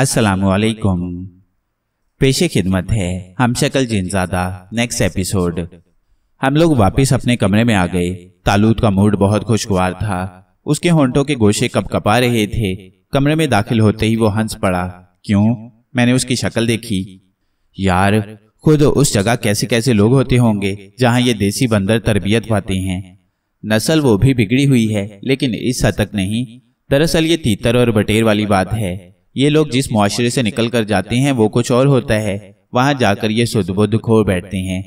असलकुम पेशे खिदमत है हम शक्ल जिनजादा नेक्स्ट एपिसोड हम लोग वापस अपने कमरे में आ गए तालूद का मूड बहुत खुशगवार था उसके होंटों के गोशे कप कपा रहे थे कमरे में दाखिल होते ही वो हंस पड़ा क्यों मैंने उसकी शक्ल देखी यार खुद उस जगह कैसे कैसे लोग होते होंगे जहाँ ये देसी बंदर तरबियत पाते हैं नस्ल वो भी बिगड़ी हुई है लेकिन इस हद तक नहीं दरअसल ये तीतर और बटेर वाली बात है ये लोग जिस मुआरे से निकल कर जाते हैं वो कुछ और होता है वहां जाकर ये सुधबुद्ध खो बैठते हैं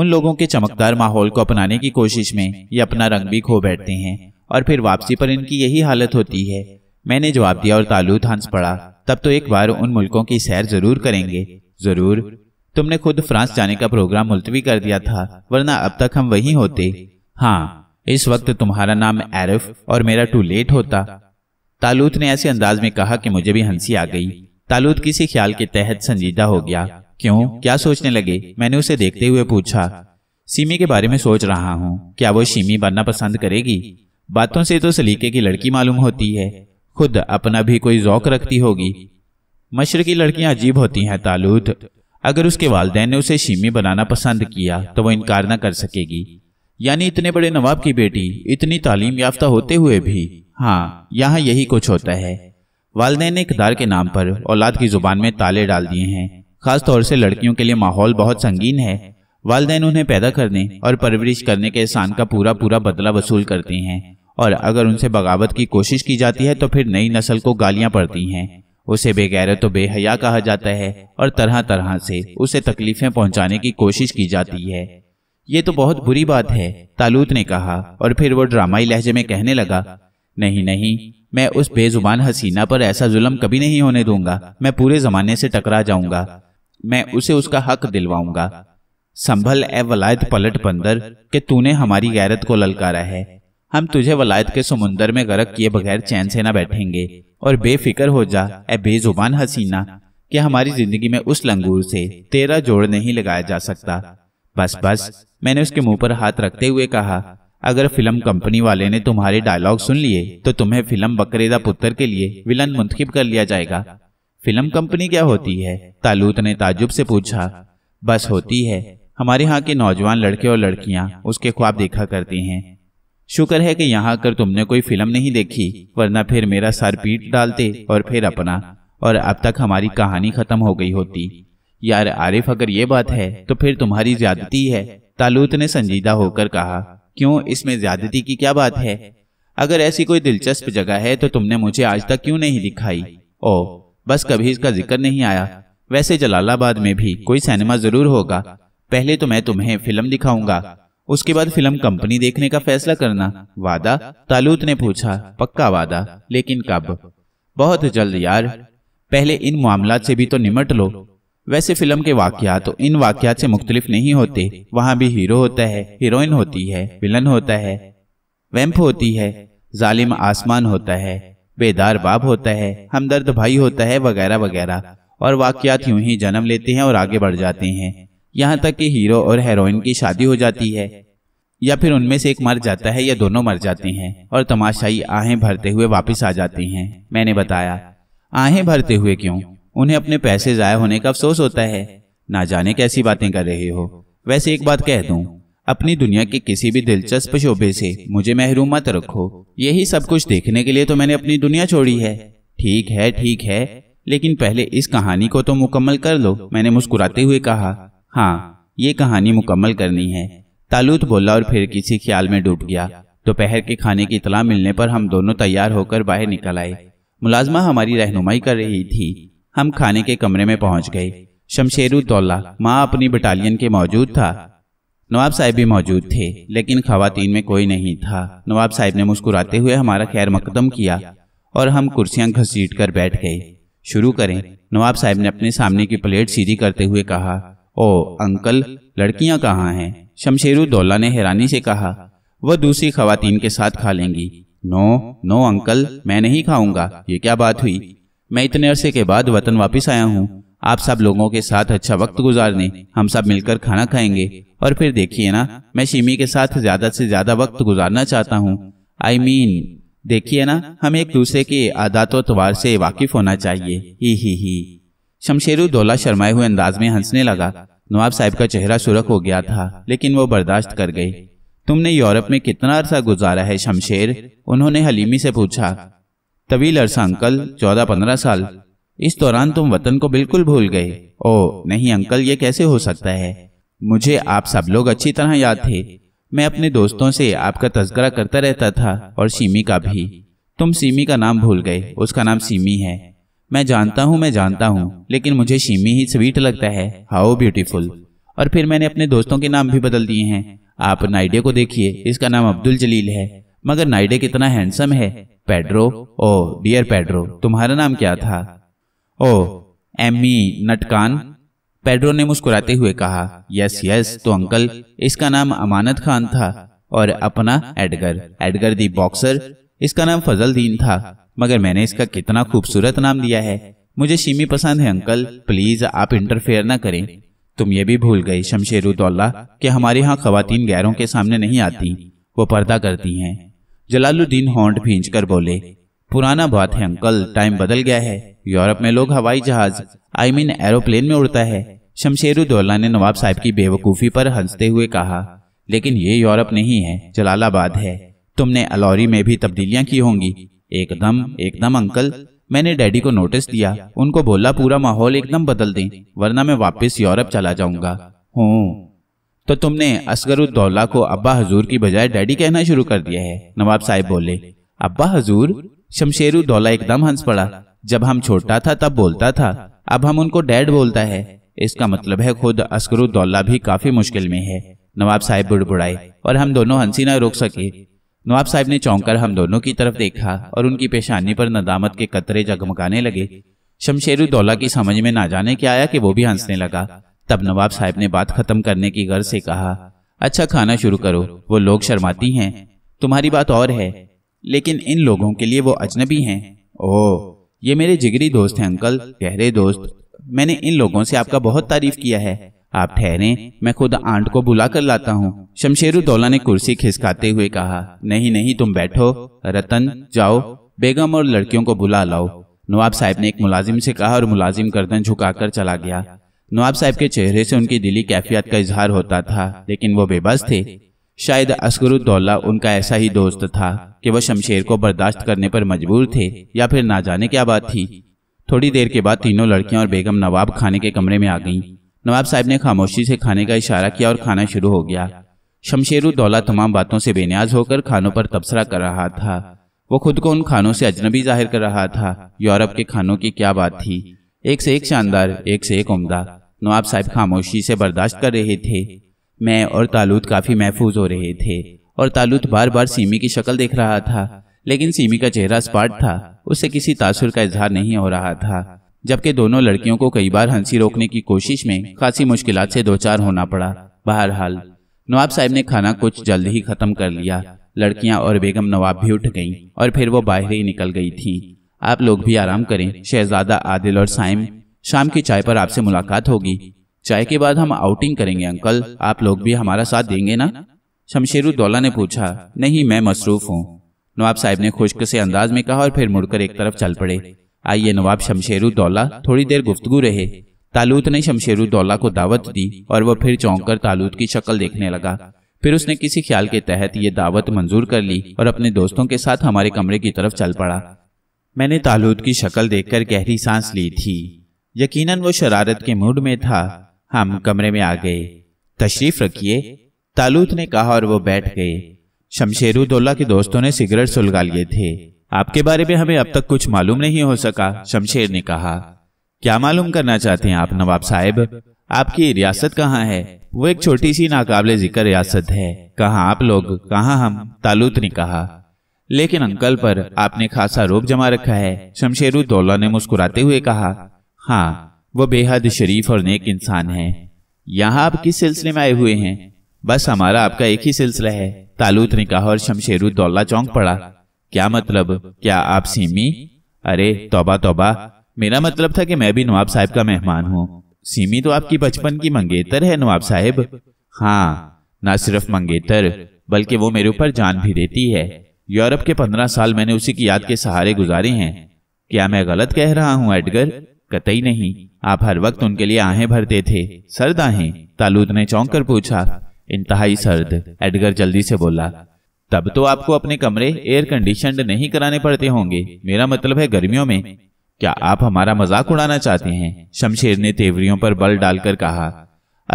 उन लोगों के चमकदार माहौल को अपनाने की कोशिश में ये अपना रंग भी खो बैठते हैं और फिर वापसी पर इनकी यही हालत होती है मैंने जवाब दिया और तालूत हंस पड़ा तब तो एक बार उन मुल्कों की सैर जरूर करेंगे जरूर तुमने खुद फ्रांस जाने का प्रोग्राम मुलतवी कर दिया था वरना अब तक हम वही होते हाँ इस वक्त तुम्हारा नाम एरफ और मेरा टू लेट होता तालूत ने ऐसे अंदाज में कहा कि मुझे भी हंसी आ गई तालूत किसी ख्याल के तहत संजीदा हो गया क्यों क्या सोचने लगे मैंने उसे देखते हुए पूछा सीमी के बारे में सोच रहा हूँ क्या वो सीमी बनना पसंद करेगी बातों से तो सलीके की लड़की मालूम होती है खुद अपना भी कोई जौक रखती होगी मशर की लड़कियां अजीब होती हैं तालूत अगर उसके वालदेन ने उसे शीमी बनाना पसंद किया तो वो इनकार ना कर सकेगी यानी इतने बड़े नवाब की बेटी इतनी तालीम याफ्ता होते हुए भी हाँ यहाँ यही कुछ होता है वालदे ने इकदार के नाम पर औलाद की जुबान में ताले डाल दिए हैं खास तौर से लड़कियों के लिए माहौल बहुत संगीन है वालदे उन्हें पैदा करने और परवरिश करने के एहसान का पूरा पूरा बदला वसूल करते हैं और अगर उनसे बगावत की कोशिश की जाती है तो फिर नई नस्ल को गालियां पड़ती हैं उसे बेगैर तो बेहया कहा जाता है और तरह तरह से उसे तकलीफें पहुंचाने की कोशिश की जाती है ये तो बहुत बुरी बात है तालूत ने कहा और फिर वो ड्रामाई लहजे में कहने लगा नहीं नहीं मैं उस बेजुबान हसीना पर ऐसा जुल्म कभी नहीं होने दूंगा मैं पूरे जमाने से टकरा जाऊंगा मैं उसे उसका हक दिलवाऊंगा संभल ए वलायत पलट बंदर के तूने हमारी गैरत को ललकारा है हम तुझे वलायत के समुन्दर में गरक किए बगैर चैन से न बैठेंगे और बेफिक्र हो जा ए बेजुबान हसीना कि हमारी जिंदगी में उस लंगूर से तेरा जोड़ नहीं लगाया जा सकता बस बस मैंने उसके मुंह पर हाथ रखते हुए कहा अगर फिल्म कंपनी वाले ने तुम्हारे डायलॉग सुन लिए तो तुम्हें फिल्म बकरेदा पुत्र के लिए विलन मुंतखिब कर लिया जाएगा फिल्म कंपनी क्या होती है तालूत ने ताजुब से पूछा बस होती है हमारे यहाँ के नौजवान लड़के और लड़कियाँ उसके ख्वाब देखा करती हैं शुक्र है कि यहाँ आकर तुमने कोई फिल्म नहीं देखी वरना फिर मेरा सर पीट डालते और फिर अपना और अब तक हमारी कहानी खत्म हो गई होती यार आरिफ अगर ये बात है तो फिर तुम्हारी ज्यादती है तालूत ने संजीदा होकर कहा क्यों इसमें ज्यादती की क्या बात है अगर ऐसी कोई दिलचस्प जगह है तो तुमने मुझे आज तक क्यों नहीं दिखाई ओ बस कभी इसका जिक्र नहीं आया वैसे जलालाबाद में भी कोई सिनेमा जरूर होगा पहले तो मैं तुम्हें फिल्म दिखाऊंगा उसके बाद फिल्म कंपनी देखने का फैसला करना वादा तालूत ने पूछा पक्का वादा लेकिन कब बहुत जल्द यार पहले इन मामला से भी तो निमट लो वैसे फिल्म के वाकया तो इन वाकयात से मुख्तलिफ नहीं होते वहाँ भी हीरो होता है हीरोइन होती है विलन होता है वैम्प होती है जालिम आसमान होता है बेदार बाप होता है हमदर्द भाई होता है वगैरह वगैरह और वाकयात यूं ही जन्म लेते हैं और आगे बढ़ जाते हैं यहाँ तक कि हीरो और हेरोइन की शादी हो जाती है या फिर उनमें से एक मर जाता है या दोनों मर जाते हैं और तमाशाई आहें भरते हुए वापस आ जाती हैं मैंने बताया आहें भरते हुए क्यों उन्हें अपने पैसे ज़ाया होने का अफसोस होता है ना जाने कैसी बातें कर रहे हो वैसे एक बात कह दूं अपनी दुनिया के किसी भी दिलचस्प शोबे से मुझे महरूम मत रखो यही सब कुछ देखने के लिए तो मैंने अपनी दुनिया छोड़ी है ठीक है ठीक है लेकिन पहले इस कहानी को तो मुकम्मल कर लो मैंने मुस्कुराते हुए कहा हाँ ये कहानी मुकम्मल करनी है तालूत बोला और फिर किसी ख्याल में डूब गया दोपहर के खाने की इतला मिलने पर हम दोनों तैयार होकर बाहर निकल आए मुलाजमा हमारी रहनुमाई कर रही थी हम खाने के कमरे में पहुंच गए शमशेरुद्दौला माँ अपनी बटालियन के मौजूद था नवाब साहब भी मौजूद थे लेकिन खातन में कोई नहीं था नवाब साहब ने मुस्कुराते हुए हमारा खैर मकदम किया और हम कुर्सियां घसीट कर बैठ गए शुरू करें नवाब साहब ने अपने सामने की प्लेट सीधी करते हुए कहा ओ अंकल लड़कियां कहाँ हैं शमशेरुद्दौला ने हैरानी से कहा वह दूसरी खातन के साथ खा लेंगी नो नो अंकल मैं नहीं खाऊंगा ये क्या बात हुई मैं इतने अरसे के बाद वतन वापस आया हूँ आप सब लोगों के साथ अच्छा वक्त गुजारने हम सब मिलकर खाना खाएंगे और फिर देखिए ना मैं शिमी के साथ ज्यादा से ज्यादा वक्त गुजारना चाहता हूँ आई मीन देखिए ना हम एक दूसरे के आदात तवार से वाकिफ होना चाहिए ही ही ही शमशेरू दौला शर्माए हुए अंदाज में हंसने लगा नवाब साहब का चेहरा सुरख हो गया था लेकिन वो बर्दाश्त कर गए तुमने यूरोप में कितना अरसा गुजारा है शमशेर उन्होंने हलीमी से पूछा तवील अरसा अंकल चौदह पंद्रह साल इस दौरान तुम वतन को बिल्कुल भूल गए ओ नहीं अंकल ये कैसे हो सकता है मुझे आप सब लोग अच्छी तरह याद थे मैं अपने दोस्तों से आपका तस्करा करता रहता था और सीमी का भी तुम सीमी का नाम भूल गए उसका नाम सीमी है मैं जानता हूँ मैं जानता हूँ लेकिन मुझे सीमी ही स्वीट लगता है हाउ ब्यूटीफुल और फिर मैंने अपने दोस्तों के नाम भी बदल दिए हैं आप नाइडिया को देखिए इसका नाम अब्दुल जलील है मगर नाइडे कितना हैंडसम है पेड्रो ओ डियर पेड्रो तुम्हारा नाम क्या था ओ एमी नटकान पेड्रो ने मुस्कुराते हुए कहा यस यस तो अंकल इसका नाम अमानत खान था और अपना एडगर एडगर दी बॉक्सर इसका नाम दीन था मगर मैंने इसका कितना खूबसूरत नाम दिया है मुझे शीमी पसंद है अंकल प्लीज आप इंटरफेयर ना करें तुम ये भी भूल गई शमशेरुद्दौला कि हमारे यहाँ खातन गैरों के सामने नहीं आती वो पर्दा करती हैं जलालुद्दीन हॉन्ट भींच बोले पुराना बात है अंकल टाइम बदल गया है यूरोप में लोग हवाई जहाज आई मीन एरोप्लेन में उड़ता है शमशेरुद्दौला ने नवाब साहब की बेवकूफ़ी पर हंसते हुए कहा लेकिन ये यूरोप नहीं है जलालाबाद है तुमने अलौरी में भी तब्दीलियां की होंगी एकदम एकदम अंकल मैंने डैडी को नोटिस दिया उनको बोला पूरा माहौल एकदम बदल दें वरना मैं वापस यूरोप चला जाऊंगा हूँ तो तुमने असगरुद्दौला को अब्बा हजूर की बजाय डैडी कहना शुरू कर दिया है नवाब साहब बोले अब्बा हजूर शमशेरुद्दौला एकदम हंस पड़ा जब हम छोटा था तब बोलता था अब हम उनको डैड बोलता है इसका मतलब है खुद असगरुद्दौला भी काफी मुश्किल में है नवाब साहिब बुड़बुड़ाए और हम दोनों हंसी ना रोक सके नवाब साहब ने चौंक कर हम दोनों की तरफ देखा और उनकी पेशानी पर नदामत के कतरे जगमगाने लगे शमशेरुद्दौला की समझ में ना जाने क्या आया कि वो भी हंसने लगा तब नवाब साहब ने बात खत्म करने की गर्ज से कहा अच्छा खाना शुरू करो वो लोग शर्माती हैं तुम्हारी बात और है लेकिन इन लोगों के लिए वो अजनबी हैं ओह ये मेरे जिगरी दोस्त हैं अंकल गहरे दोस्त मैंने इन लोगों से आपका बहुत तारीफ किया है आप ठहरें मैं खुद आंट को बुला कर लाता हूँ शमशेरुद्दौला ने कुर्सी खिसकाते हुए कहा नहीं नहीं तुम बैठो रतन जाओ बेगम और लड़कियों को बुला लाओ नवाब साहब ने एक मुलाजिम से कहा और मुलाजिम गर्दन झुकाकर चला गया नवाब साहब के चेहरे से उनकी दिली कैफियत का इजहार होता था लेकिन वो बेबस थे शायद असगरुद्दौला उनका ऐसा ही दोस्त था कि वह शमशेर को बर्दाश्त करने पर मजबूर थे या फिर ना जाने क्या बात थी थोड़ी देर के बाद तीनों लड़कियां और बेगम नवाब खाने के कमरे में आ गईं नवाब साहब ने खामोशी से खाने का इशारा किया और खाना शुरू हो गया शमशेरुद्दौला तमाम बातों से बेनियाज होकर खानों पर तबसरा कर रहा था वो खुद को उन खानों से अजनबी जाहिर कर रहा था यूरोप के खानों की क्या बात थी एक से एक शानदार एक से एक उमदा नवाब साहब खामोशी से बर्दाश्त कर रहे थे मैं और तालूत काफ़ी महफूज हो रहे थे और तालूत बार बार सीमी की शक्ल देख रहा था लेकिन सीमी का चेहरा स्पाट था उससे किसी तासुर का इजहार नहीं हो रहा था जबकि दोनों लड़कियों को कई बार हंसी रोकने की कोशिश में खासी मुश्किल से दो चार होना पड़ा बहरहाल नवाब साहब ने खाना कुछ जल्द ही खत्म कर लिया लड़कियां और बेगम नवाब भी उठ गईं और फिर वो बाहर ही निकल गई थीं। आप लोग भी आराम करें शहजादा आदिल और साइम शाम की चाय पर आपसे मुलाकात होगी चाय के बाद हम आउटिंग करेंगे अंकल आप लोग भी हमारा साथ देंगे ना शमशेरुद्दौला ने पूछा नहीं मैं मसरूफ हूँ नवाब साहब ने खुश्क से अंदाज में कहा और फिर मुड़कर एक तरफ चल पड़े आइए नवाब शमशेरुद्दौला थोड़ी देर गुफ्तगु रहे तालूत ने शमशेरुद्दौला को दावत दी और वह फिर चौंक कर तालूत की शक्ल देखने लगा फिर उसने किसी ख्याल के तहत ये दावत मंजूर कर ली और अपने दोस्तों के साथ हमारे कमरे की तरफ चल पड़ा मैंने तालूत की शक्ल देखकर गहरी सांस ली थी यकीनन वो शरारत के मूड में था हम कमरे में आ गए तशरीफ रखिए तालूत ने कहा और वो बैठ गए शमशेरुद्दौला के दोस्तों ने सिगरेट सुलगा लिए थे आपके बारे में हमें अब तक कुछ मालूम नहीं हो सका शमशेर ने कहा क्या मालूम करना चाहते हैं आप नवाब साहेब आपकी रियासत कहाँ है वो एक छोटी सी नाकाबले जिक्र रियासत है कहाँ आप लोग कहाँ हम तालुत ने कहा लेकिन अंकल पर आपने खासा रोक जमा रखा है शमशेरुद्दौला ने मुस्कुराते हुए कहा हाँ वो बेहद शरीफ और नेक इंसान है यहाँ आप किस सिलसिले में आए हुए हैं बस हमारा आपका एक ही सिलसिला है तालूत ने कहा और शमशेरुद्दौला चौंक पड़ा क्या मतलब क्या आप सीमी अरे तोबा तोबा मेरा मतलब था कि मैं भी नवाब साहब का मेहमान हूँ सीमी तो आपकी बचपन की मंगेतर है नवाब साहब हाँ ना सिर्फ मंगेतर बल्कि वो मेरे ऊपर जान भी देती है यूरोप के पंद्रह साल मैंने उसी की याद के सहारे गुजारे हैं क्या मैं गलत कह रहा हूँ एडगर कतई नहीं आप हर वक्त उनके लिए आहें भरते थे सर्द आहें तालूद ने चौंक कर पूछा इंतहाई सर्द एडगर जल्दी से बोला तब तो आपको अपने कमरे एयर कंडीशन नहीं कराने पड़ते होंगे मेरा मतलब है गर्मियों में क्या आप हमारा मजाक उड़ाना चाहते हैं शमशेर ने तेवरियों पर बल डालकर कहा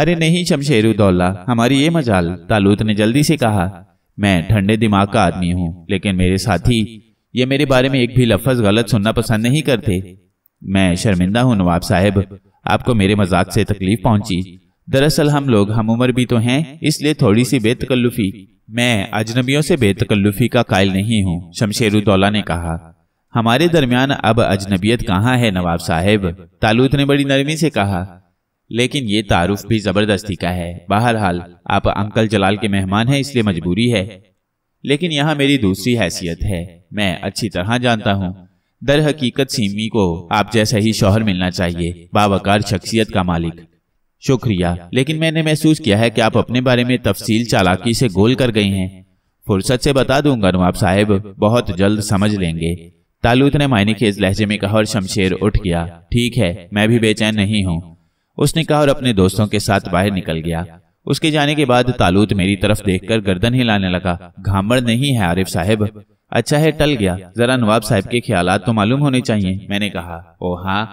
अरे नहीं शमशेर उदौला हमारी ये मजाल तालूत ने जल्दी से कहा मैं ठंडे दिमाग का आदमी हूँ लेकिन मेरे साथी ये मेरे बारे में एक भी लफ्ज गलत सुनना पसंद नहीं करते मैं शर्मिंदा हूँ नवाब साहब आपको मेरे मजाक से तकलीफ पहुंची दरअसल हम लोग हम उम्र भी तो हैं इसलिए थोड़ी सी बेतकल्लुफी मैं अजनबियों से बेतकल्लुफी का कायल नहीं हूँ शमशेरुद्दौला ने कहा हमारे दरमियान अब अजनबियत कहाँ है नवाब साहेब तालूत ने बड़ी नरमी से कहा लेकिन ये तारुफ भी जबरदस्ती का है बहरहाल आप अंकल जलाल के मेहमान हैं इसलिए मजबूरी है लेकिन यहाँ मेरी दूसरी हैसियत है मैं अच्छी तरह जानता हूँ दर हकीकत सीमी को आप जैसा ही शोहर मिलना चाहिए बाबाकार शख्सियत का मालिक शुक्रिया लेकिन मैंने महसूस किया है कि आप अपने बारे में तफसील चालाकी से गोल कर गई हैं फुर्सत से बता दूंगा नवाब साहेब बहुत जल्द समझ लेंगे तालूत ने मायने के इस लहजे में कहा और शमशेर उठ गया ठीक है मैं भी बेचैन नहीं हूँ उसने कहा और अपने दोस्तों के साथ बाहर निकल गया उसके जाने के बाद तालूत मेरी तरफ देखकर गर्दन हिलाने लगा घामड़ नहीं है आरिफ साहेब अच्छा है टल गया जरा नवाब साहब के ख्याल तो मालूम होने चाहिए मैंने कहा ओ हाँ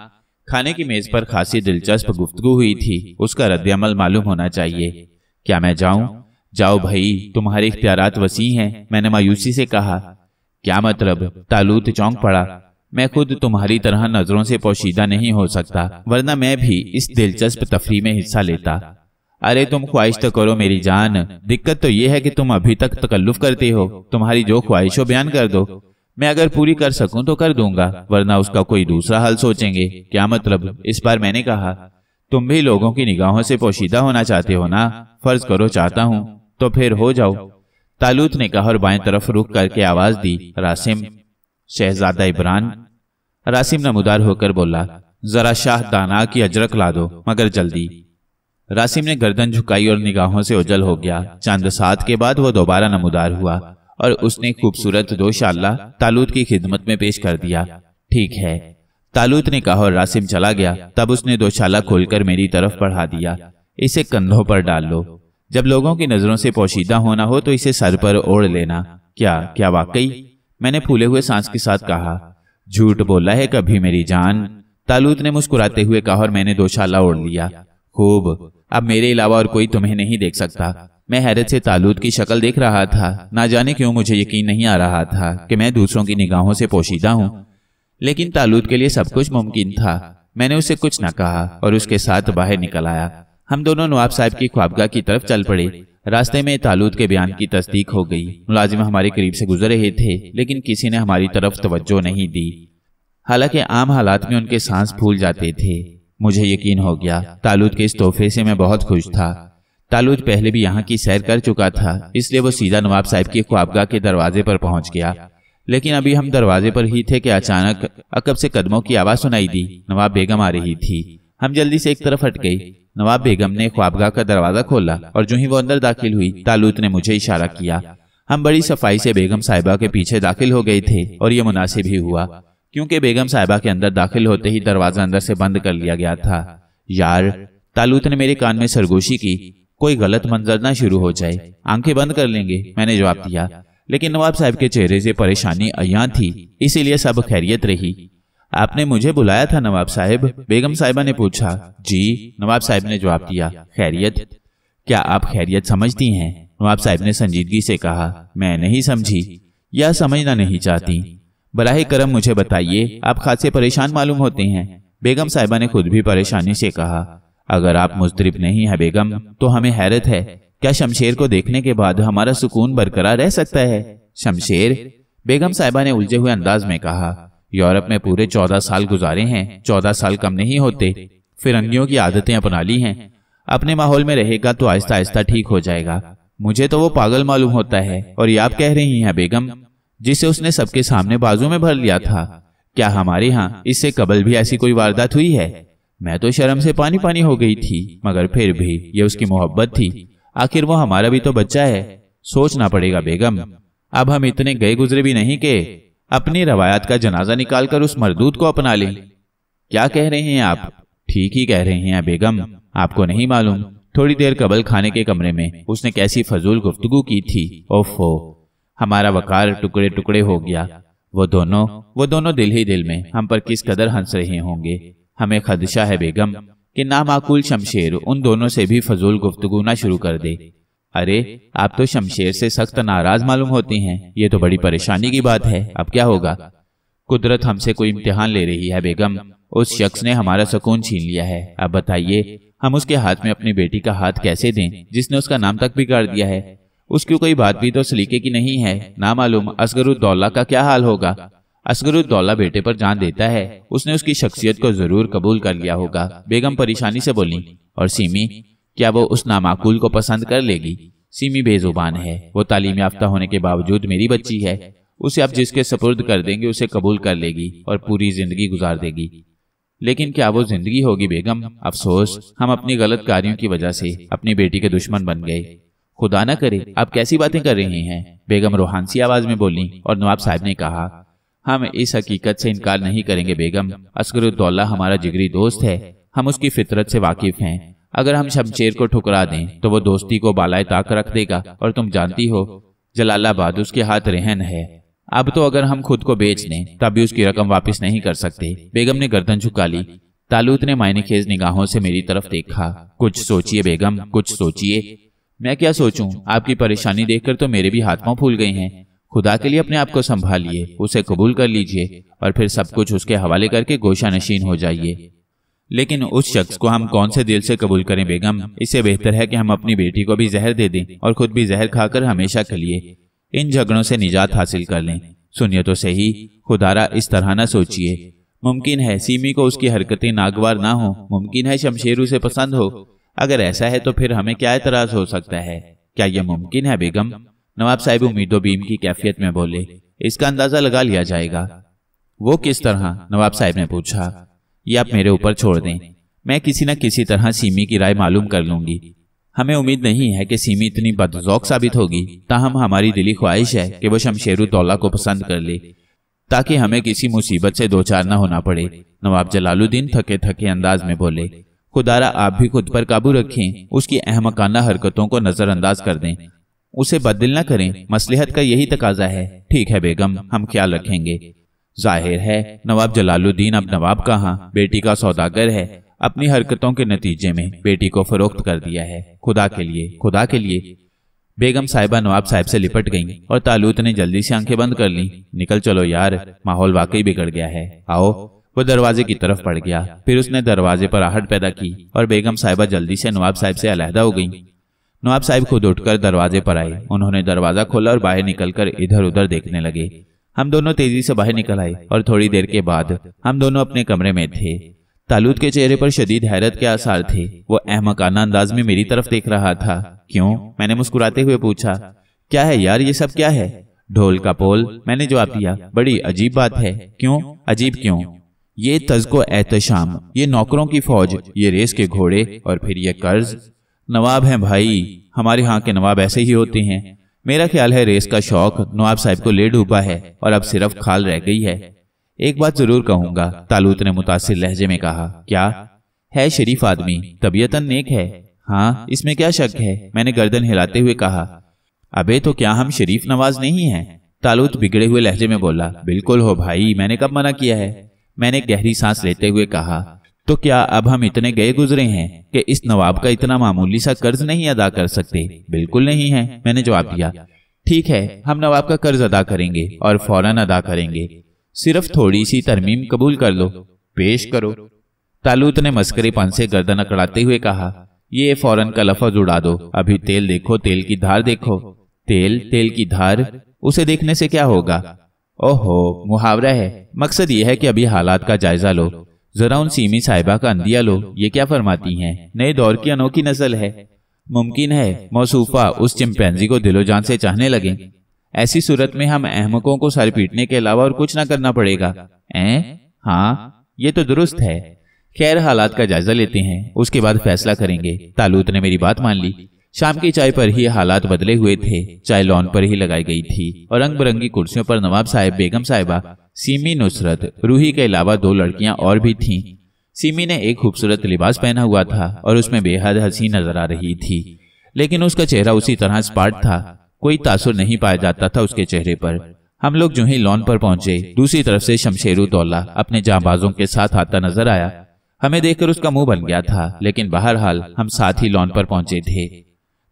खाने की मेज पर खासी दिलचस्प गुफ्तगु हुई थी उसका रद्दमल मालूम होना चाहिए क्या मैं जाऊं जाओ भाई तुम्हारे इख्तियार वसी हैं मैंने मायूसी से कहा क्या मतलब तालूत चौंक पड़ा मैं खुद तुम्हारी तरह नजरों से पोशीदा नहीं हो सकता वरना मैं भी इस दिलचस्प तफरी में हिस्सा लेता अरे तुम ख्वाहिश तो करो मेरी जान दिक्कत तो ये है कि तुम अभी तक तकल्लुफ करते हो तुम्हारी जो ख्वाहिश हो बयान कर दो मैं अगर पूरी कर सकूं तो कर दूंगा वरना उसका कोई दूसरा हल सोचेंगे क्या मतलब इस बार मैंने कहा तुम भी लोगों की निगाहों से पोशीदा होना चाहते हो ना फर्ज करो चाहता हूँ तो फिर हो जाओ तालूत ने कहा और बाएं तरफ रुक करके आवाज दी रासिम शहजादा इबरान रासिम नमदार होकर बोला जरा शाह दाना की अजरक ला दो मगर जल्दी रासिम ने गर्दन झुकाई और निगाहों से उजल हो गया चंद सात के बाद वह दोबारा नमोदार हुआ और उसने खूबसूरत दो शाला तालूत की खिदमत में पेश कर दिया ठीक है तालूत ने कहा और रासिम चला गया तब उसने दो शाला खोलकर मेरी तरफ पढ़ा दिया इसे कंधों पर डाल लो जब लोगों की नजरों से पोशीदा होना हो तो इसे सर पर ओढ़ लेना क्या क्या वाकई मैंने फूले हुए सांस के साथ कहा झूठ बोला है कभी मेरी जान तालूत ने मुस्कुराते हुए कहा और मैंने दो शाला ओढ़ लिया खूब अब मेरे अलावा और कोई तुम्हें नहीं देख सकता मैं हैरत से तालूद की शक्ल देख रहा था ना जाने क्यों मुझे यकीन नहीं आ रहा था कि मैं दूसरों की निगाहों से पोशीदा हूँ लेकिन तालूद के लिए सब कुछ मुमकिन था मैंने उसे कुछ न कहा और उसके साथ बाहर निकल आया हम दोनों नवाब साहब की ख्वाबगाह की तरफ चल पड़े रास्ते में तालूद के बयान की तस्दीक हो गई मुलाजिम हमारे करीब से गुजर रहे थे लेकिन किसी ने हमारी तरफ तवज्जो नहीं दी हालांकि आम हालात में उनके सांस फूल जाते थे मुझे यकीन हो गया तालुद के इस तोहफे से मैं बहुत खुश था तालुद पहले भी यहाँ की सैर कर चुका था इसलिए वो सीधा नवाब साहब की ख्वाबगा के दरवाजे पर पहुंच गया लेकिन अभी हम दरवाजे पर ही थे कि अचानक अकब से कदमों की आवाज़ सुनाई दी नवाब बेगम आ रही थी हम जल्दी से एक तरफ हट गई नवाब बेगम ने ख्वाबगा का दरवाज़ा खोला और जो ही वो अंदर दाखिल हुई तालुत ने मुझे इशारा किया हम बड़ी सफाई से बेगम साहिबा के पीछे दाखिल हो गए थे और ये मुनासिब ही हुआ क्योंकि बेगम साहिबा के अंदर दाखिल होते ही दरवाजा अंदर से बंद कर लिया गया था यार तालूत ने मेरे कान में सरगोशी की कोई गलत मंजर ना शुरू हो जाए आंखें बंद कर लेंगे मैंने जवाब दिया लेकिन नवाब साहब के चेहरे से परेशानी अया थी इसीलिए सब खैरियत रही आपने मुझे बुलाया था नवाब साहब बेगम साहिबा ने पूछा जी नवाब साहब ने जवाब दिया खैरियत क्या आप खैरियत समझती हैं नवाब साहब ने संजीदगी से कहा मैं नहीं समझी या समझना नहीं चाहती बराह करम मुझे बताइए आप खासे परेशान मालूम होते हैं बेगम साहिबा ने खुद भी परेशानी से कहा अगर आप मुस्तरब नहीं है बेगम तो हमें हैरत है क्या शमशेर को देखने के बाद हमारा सुकून बरकरार रह सकता है शमशेर बेगम साहिबा ने उलझे हुए अंदाज में कहा यूरोप में पूरे चौदह साल गुजारे हैं चौदह साल कम नहीं होते फिरंगियों की आदतें अपना ली हैं अपने माहौल में रहेगा तो आहिस्ता आहिस्ता ठीक हो जाएगा मुझे तो वो पागल मालूम होता है और ये आप कह रही हैं बेगम जिसे उसने सबके सामने बाजू में भर लिया था क्या हमारे यहाँ इससे कबल भी ऐसी कोई वारदात हुई है मैं तो शर्म से पानी पानी हो गई थी मगर फिर भी ये उसकी मोहब्बत थी आखिर वो हमारा भी तो बच्चा है सोचना पड़ेगा बेगम अब हम इतने गए गुजरे भी नहीं के अपनी रवायत का जनाजा निकालकर उस मरदूत को अपना ले क्या कह रहे हैं आप ठीक ही कह रहे हैं बेगम आपको नहीं मालूम थोड़ी देर कबल खाने के कमरे में उसने कैसी फजूल गुफ्तगु की थी ओफो हमारा वकार टुकड़े टुकड़े हो गया वो दोनों वो दोनों दिल ही दिल में हम पर किस कदर हंस रहे होंगे हमें खदशा है बेगम कि नामाकूल शमशेर उन दोनों से भी फजूल गुफ्तगु ना शुरू कर दे अरे तो आप तो शमशेर से सख्त नाराज मालूम होती हैं ये तो, तो बड़ी परेशानी की बात है अब क्या होगा कुदरत हमसे कोई इम्तिहान ले रही है बेगम उस शख्स ने हमारा सुकून छीन लिया है अब बताइए हम उसके हाथ में अपनी बेटी का हाथ कैसे दें जिसने उसका नाम तक बिगाड़ दिया है उसकी कोई बात भी तो सलीके की नहीं है ना मालूम असगरुद्दौला का क्या हाल होगा असगरुद्दौला बेटे पर जान देता है उसने उसकी शख्सियत को जरूर कबूल कर लिया होगा बेगम परेशानी से बोली और सीमी क्या वो उस नामाकुल को पसंद कर लेगी सीमी बेजुबान है वो तालीम याफ्ता होने के बावजूद मेरी बच्ची है उसे आप जिसके सपुर्द कर देंगे उसे कबूल कर लेगी और पूरी जिंदगी गुजार देगी लेकिन क्या वो जिंदगी होगी बेगम अफसोस हम अपनी गलत कार्यों की वजह से अपनी बेटी के दुश्मन बन गए खुदा ना करे आप कैसी बातें कर रहे हैं बेगम रोहानसी आवाज में बोली और नवाब साहब ने कहा हम इस हकीकत से इनकार नहीं करेंगे बेगम असगरुद्दौला हमारा जिगरी दोस्त है हम उसकी फितरत से वाकिफ हैं अगर हम शमशेर को ठुकरा दें तो वो दोस्ती को बालाए ताक रख देगा और तुम जानती हो जलालाबाद उसके हाथ रहन है अब तो अगर हम खुद को बेच दें तब भी उसकी रकम वापस नहीं कर सकते बेगम ने गर्दन झुका ली तालूत ने मायने खेज निगाहों से मेरी तरफ देखा कुछ सोचिए बेगम कुछ सोचिए मैं क्या सोचूं? आपकी परेशानी देखकर तो मेरे भी हाथ पांव फूल गए हैं खुदा के लिए अपने आप को संभालिए उसे कबूल कर लीजिए और फिर सब कुछ उसके हवाले करके गोशा नशीन हो जाइए लेकिन उस शख्स को हम कौन से दिल से कबूल करें बेगम इससे बेहतर है कि हम अपनी बेटी को भी जहर दे दें और खुद भी जहर खाकर हमेशा के लिए इन झगड़ों से निजात हासिल कर लें सुनिए तो सही खुदारा इस तरह ना सोचिए मुमकिन है सीमी को उसकी हरकतें नागवार ना हो मुमकिन है शमशेर उसे पसंद हो अगर ऐसा है तो फिर हमें क्या एतराज हो सकता है क्या यह मुमकिन है बेगम नवाब साहिब उम्मीदो बीम की कैफियत में बोले इसका अंदाजा लगा लिया जाएगा वो किस तरह नवाब साहिब ने पूछा ये आप मेरे ऊपर छोड़ दें मैं किसी न किसी तरह सीमी की राय मालूम कर लूंगी हमें उम्मीद नहीं है कि सीमी इतनी बदजौक साबित होगी ताहम हमारी दिली ख्वाहिश है कि वो शमशेरू तौला को पसंद कर ले ताकि हमें किसी मुसीबत से दो चार न होना पड़े नवाब जलालुद्दीन थके थके अंदाज में बोले खुदारा आप भी खुद पर काबू रखें उसकी अहमकाना हरकतों को नजरअंदाज कर दें उसे बदल ना करें मसलहत का यही तकाजा है ठीक है बेगम हम ख्याल रखेंगे जाहिर है नवाब जलालुद्दीन अब नवाब कहाँ बेटी का सौदागर है अपनी हरकतों के नतीजे में बेटी को फरोख्त कर दिया है खुदा के लिए खुदा के लिए बेगम साहिबा नवाब साहब से लिपट गईं और तालूत ने जल्दी से आंखें बंद कर लीं निकल चलो यार माहौल वाकई बिगड़ गया है आओ वो दरवाजे की तरफ पड़ गया फिर उसने दरवाजे पर आहट पैदा की और बेगम साहिबा जल्दी से नवाब साहब से अलहदा हो गई नवाब साहिब खुद उठकर दरवाजे पर आए उन्होंने दरवाजा खोला और बाहर निकलकर इधर उधर देखने लगे हम दोनों तेजी से बाहर निकल आए और थोड़ी देर के बाद हम दोनों अपने कमरे में थे तालुद के चेहरे पर शदीद हैरत के आसार थे वो अहमकाना अंदाज में मेरी तरफ देख रहा था क्यों मैंने मुस्कुराते हुए पूछा क्या है यार ये सब क्या है ढोल का पोल मैंने जवाब दिया बड़ी अजीब बात है क्यों अजीब क्यों ये तजको एहतशाम ये नौकरों की फौज ये रेस के घोड़े और फिर ये कर्ज नवाब हैं भाई हमारे यहाँ के नवाब ऐसे ही होते हैं मेरा ख्याल है रेस का शौक नवाब साहब को ले डूबा है और अब सिर्फ खाल रह गई है एक बात जरूर कहूंगा तालूत ने मुतासर लहजे में कहा क्या है शरीफ आदमी तबीयतन नेक है हाँ इसमें क्या शक है मैंने गर्दन हिलाते हुए कहा अबे तो क्या हम शरीफ नवाज नहीं हैं तालूत बिगड़े हुए लहजे में बोला बिल्कुल हो भाई मैंने कब मना किया है मैंने गहरी सांस लेते हुए कहा तो क्या अब हम इतने गए गुजरे हैं कि इस नवाब का इतना मामूली सा कर्ज नहीं अदा कर सकते बिल्कुल नहीं है मैंने जवाब दिया ठीक है हम नवाब का कर्ज अदा करेंगे और फौरन अदा करेंगे सिर्फ थोड़ी सी तरमीम कबूल कर लो पेश करो तालूत ने पान से गर्दन अकड़ाते हुए कहा ये फौरन का लफज उड़ा दो अभी तेल देखो तेल की धार देखो तेल तेल की धार उसे देखने से क्या होगा ओहो मुहावरा है मकसद ये है कि अभी हालात का जायजा लो जरा उन सीमी साहिबा का अंदिया लो ये क्या फरमाती हैं नए दौर की अनोखी नस्ल है मुमकिन है मौसूफा उस चिंपैंजी को दिलो जान से चाहने लगे ऐसी सूरत में हम अहमकों को सर पीटने के अलावा और कुछ ना करना पड़ेगा ए? हाँ ये तो दुरुस्त है खैर हालात का जायजा लेते हैं उसके बाद फैसला करेंगे तालूत ने मेरी बात मान ली शाम की चाय पर ही हालात बदले हुए थे चाय लॉन पर ही लगाई गई थी और रंग बिरंगी कुर्सियों पर नवाब साहेब बेगम साहिबा सीमी नुसरत रूही के अलावा दो लड़कियां और भी थीं सीमी ने एक खूबसूरत लिबास पहना हुआ था और उसमें बेहद हसी नजर आ रही थी लेकिन उसका चेहरा उसी तरह स्पार्ट था कोई तासुर नहीं पाया जाता था उसके चेहरे पर हम लोग जो ही लॉन पर पहुंचे दूसरी तरफ से शमशेरू दौला अपने जाबाजों के साथ आता नजर आया हमें देखकर उसका मुंह बन गया था लेकिन बहरहाल हम साथ ही लॉन पर पहुंचे थे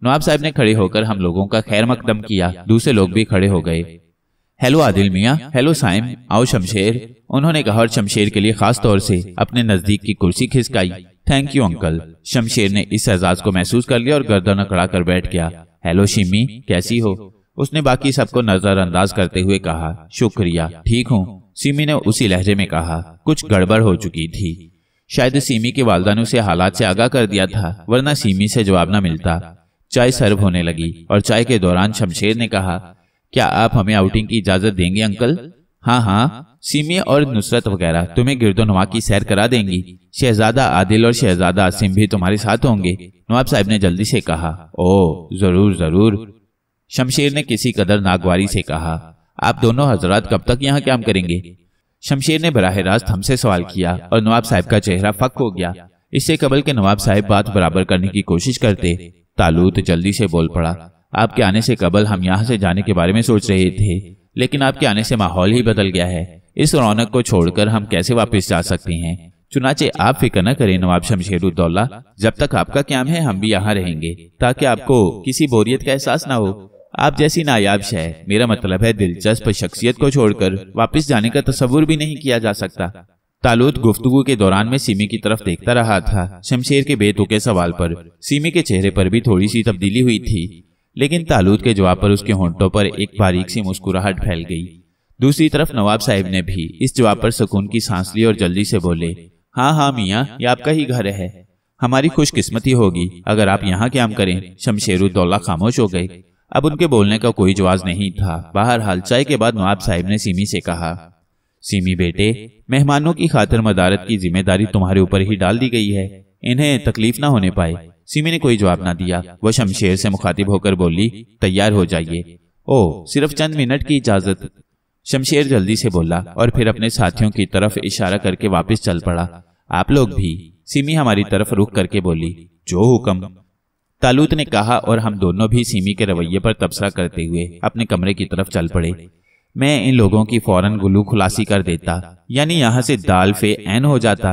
नवाब साहब ने खड़े होकर हम लोगों का खैर मकदम किया दूसरे लोग भी खड़े हो गए हेलो आदिल मियाँ हेलो साइम आओ शमशेर उन्होंने कहा और शमशेर के लिए खास तौर से अपने नजदीक की कुर्सी खिसकाई थैंक यू अंकल शमशेर ने इस एजाज को महसूस कर लिया और गर्दन अकड़ा कर बैठ गया हेलो शिमी कैसी हो उसने बाकी सबको नजरअंदाज करते हुए कहा शुक्रिया ठीक हूँ सिमी ने उसी लहजे में कहा कुछ गड़बड़ हो चुकी थी शायद सिमी के वालदा ने उसे हालात से आगाह कर दिया था वरना सिमी से जवाब न मिलता चाय सर्व होने लगी और चाय के दौरान शमशेर ने कहा क्या आप हमें आउटिंग की इजाजत देंगे अंकल हाँ हाँ सीमिया और नुसरत वगैरह तुम्हें गिरदो नवा की सैर करा देंगी शहजादा आदिल और शहजादा आसिम भी तुम्हारे साथ होंगे नवाब साहब ने जल्दी से कहा ओ जरूर जरूर शमशेर ने किसी कदर नागवारी से कहा आप दोनों हजरात कब तक यहाँ काम करेंगे शमशेर ने बराह रास्त हमसे सवाल किया और नवाब साहब का चेहरा फक हो गया इससे कबल के नवाब साहब बात बराबर करने की कोशिश करते तालूत जल्दी से बोल पड़ा आपके आने से कबल हम यहाँ से जाने के बारे में सोच रहे थे लेकिन आपके आने से माहौल ही बदल गया है इस रौनक को छोड़कर हम कैसे वापस जा सकते हैं चुनाचे आप फिक्र न करें नवाब शमशेरुद्दौला जब तक आपका क्याम है हम भी यहाँ रहेंगे ताकि आपको किसी बोरियत का एहसास ना हो आप जैसी नायाब शह मेरा मतलब है दिलचस्प शख्सियत को छोड़कर वापस जाने का तस्वुर भी नहीं किया जा सकता तालुत गुफ्तगु के दौरान में सीमी की तरफ देखता रहा था शमशेर के बेतुके सवाल पर सीमी के चेहरे पर भी थोड़ी सी तब्दीली हुई थी लेकिन तालुत के जवाब पर उसके होंठों पर एक बारीक सी मुस्कुराहट फैल गई दूसरी तरफ नवाब साहिब ने भी इस जवाब पर सुकून की सांस ली और जल्दी से बोले हाँ हाँ मियाँ ये आपका ही घर है हमारी खुशकिस्मती होगी अगर आप यहाँ क्या करें शमशेरुद्दौला खामोश हो गए अब उनके बोलने का कोई जवाब नहीं था बहरहाल चाय के बाद नवाब साहिब ने सीमी से कहा सीमी बेटे मेहमानों की खातर मदारत की जिम्मेदारी तुम्हारे ऊपर ही डाल दी गई है इन्हें तकलीफ ना होने पाए सीमी ने कोई जवाब ना दिया वह शमशेर से मुखातिब होकर बोली तैयार हो जाइए ओ सिर्फ चंद मिनट की इजाजत शमशेर जल्दी से बोला और फिर अपने साथियों की तरफ इशारा करके वापस चल पड़ा आप लोग भी सीमी हमारी तरफ रुख करके बोली जो हुक्म तालूत ने कहा और हम दोनों भी सीमी के रवैये पर तबसरा करते हुए अपने कमरे की तरफ चल पड़े मैं इन लोगों की फौरन गुलू खुलासी कर देता यानी यहाँ से दाल फे एन हो जाता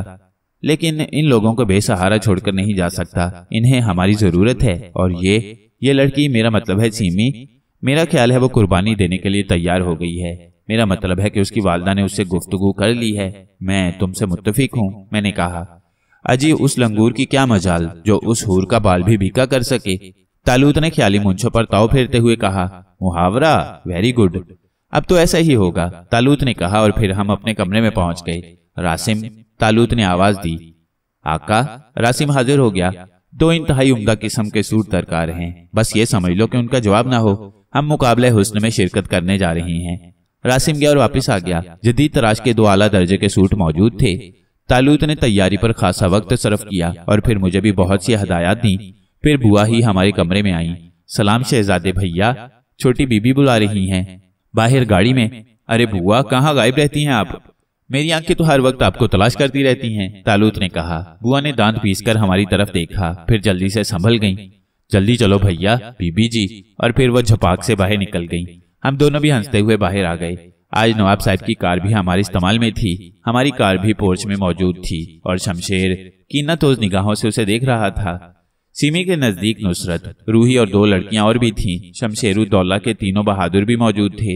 लेकिन इन लोगों को बेसहारा छोड़कर नहीं जा सकता इन्हें हमारी ज़रूरत है और ये ये लड़की मेरा मतलब है सीमी मेरा ख्याल है वो कुर्बानी देने के लिए तैयार हो गई है मेरा मतलब है कि उसकी वालदा ने उससे गुफ्तगु कर ली है मैं तुमसे मुतफिक हूँ मैंने कहा अजी उस लंगूर की क्या मजाल जो उस हूर का बाल भी भीका कर सके तालूत ने ख्याली मुंछों पर ताव फेरते हुए कहा मुहावरा वेरी गुड अब तो ऐसा ही होगा तालूत ने कहा और फिर हम अपने कमरे में पहुंच गए रासिम तालूत ने आवाज दी आका रासिम हाजिर हो गया दो इंतहाई उमदा किस्म के सूट दरकार हैं बस ये समझ लो कि उनका जवाब ना हो हम मुकाबले हुस्न में शिरकत करने जा रही हैं रासिम गया और वापस आ गया जदीद तराश के दो आला दर्जे के सूट मौजूद थे तालूत ने तैयारी पर खासा वक्त सर्फ किया और फिर मुझे भी बहुत सी हदायत दी फिर बुआ ही हमारे कमरे में आई सलाम शहजादे भैया छोटी बीबी बुला रही हैं बाहर गाड़ी में अरे बुआ कहाँ गायब रहती हैं आप मेरी आंखें तो हर वक्त आपको तलाश करती रहती हैं तालूत ने कहा बुआ ने दांत पीसकर हमारी तरफ देखा फिर जल्दी से संभल गईं। जल्दी चलो भैया बीबी जी और फिर वह झपाक से बाहर निकल गईं। हम दोनों भी हंसते हुए बाहर आ गए आज नवाब साहब की कार भी हमारे इस्तेमाल में थी हमारी कार भी पोर्च में मौजूद थी और शमशेर की न तो निगाहों से उसे देख रहा था सिमी के नजदीक नुसरत रूही और दो लड़कियां और भी थीं शमशेरुद्दौला के तीनों बहादुर भी मौजूद थे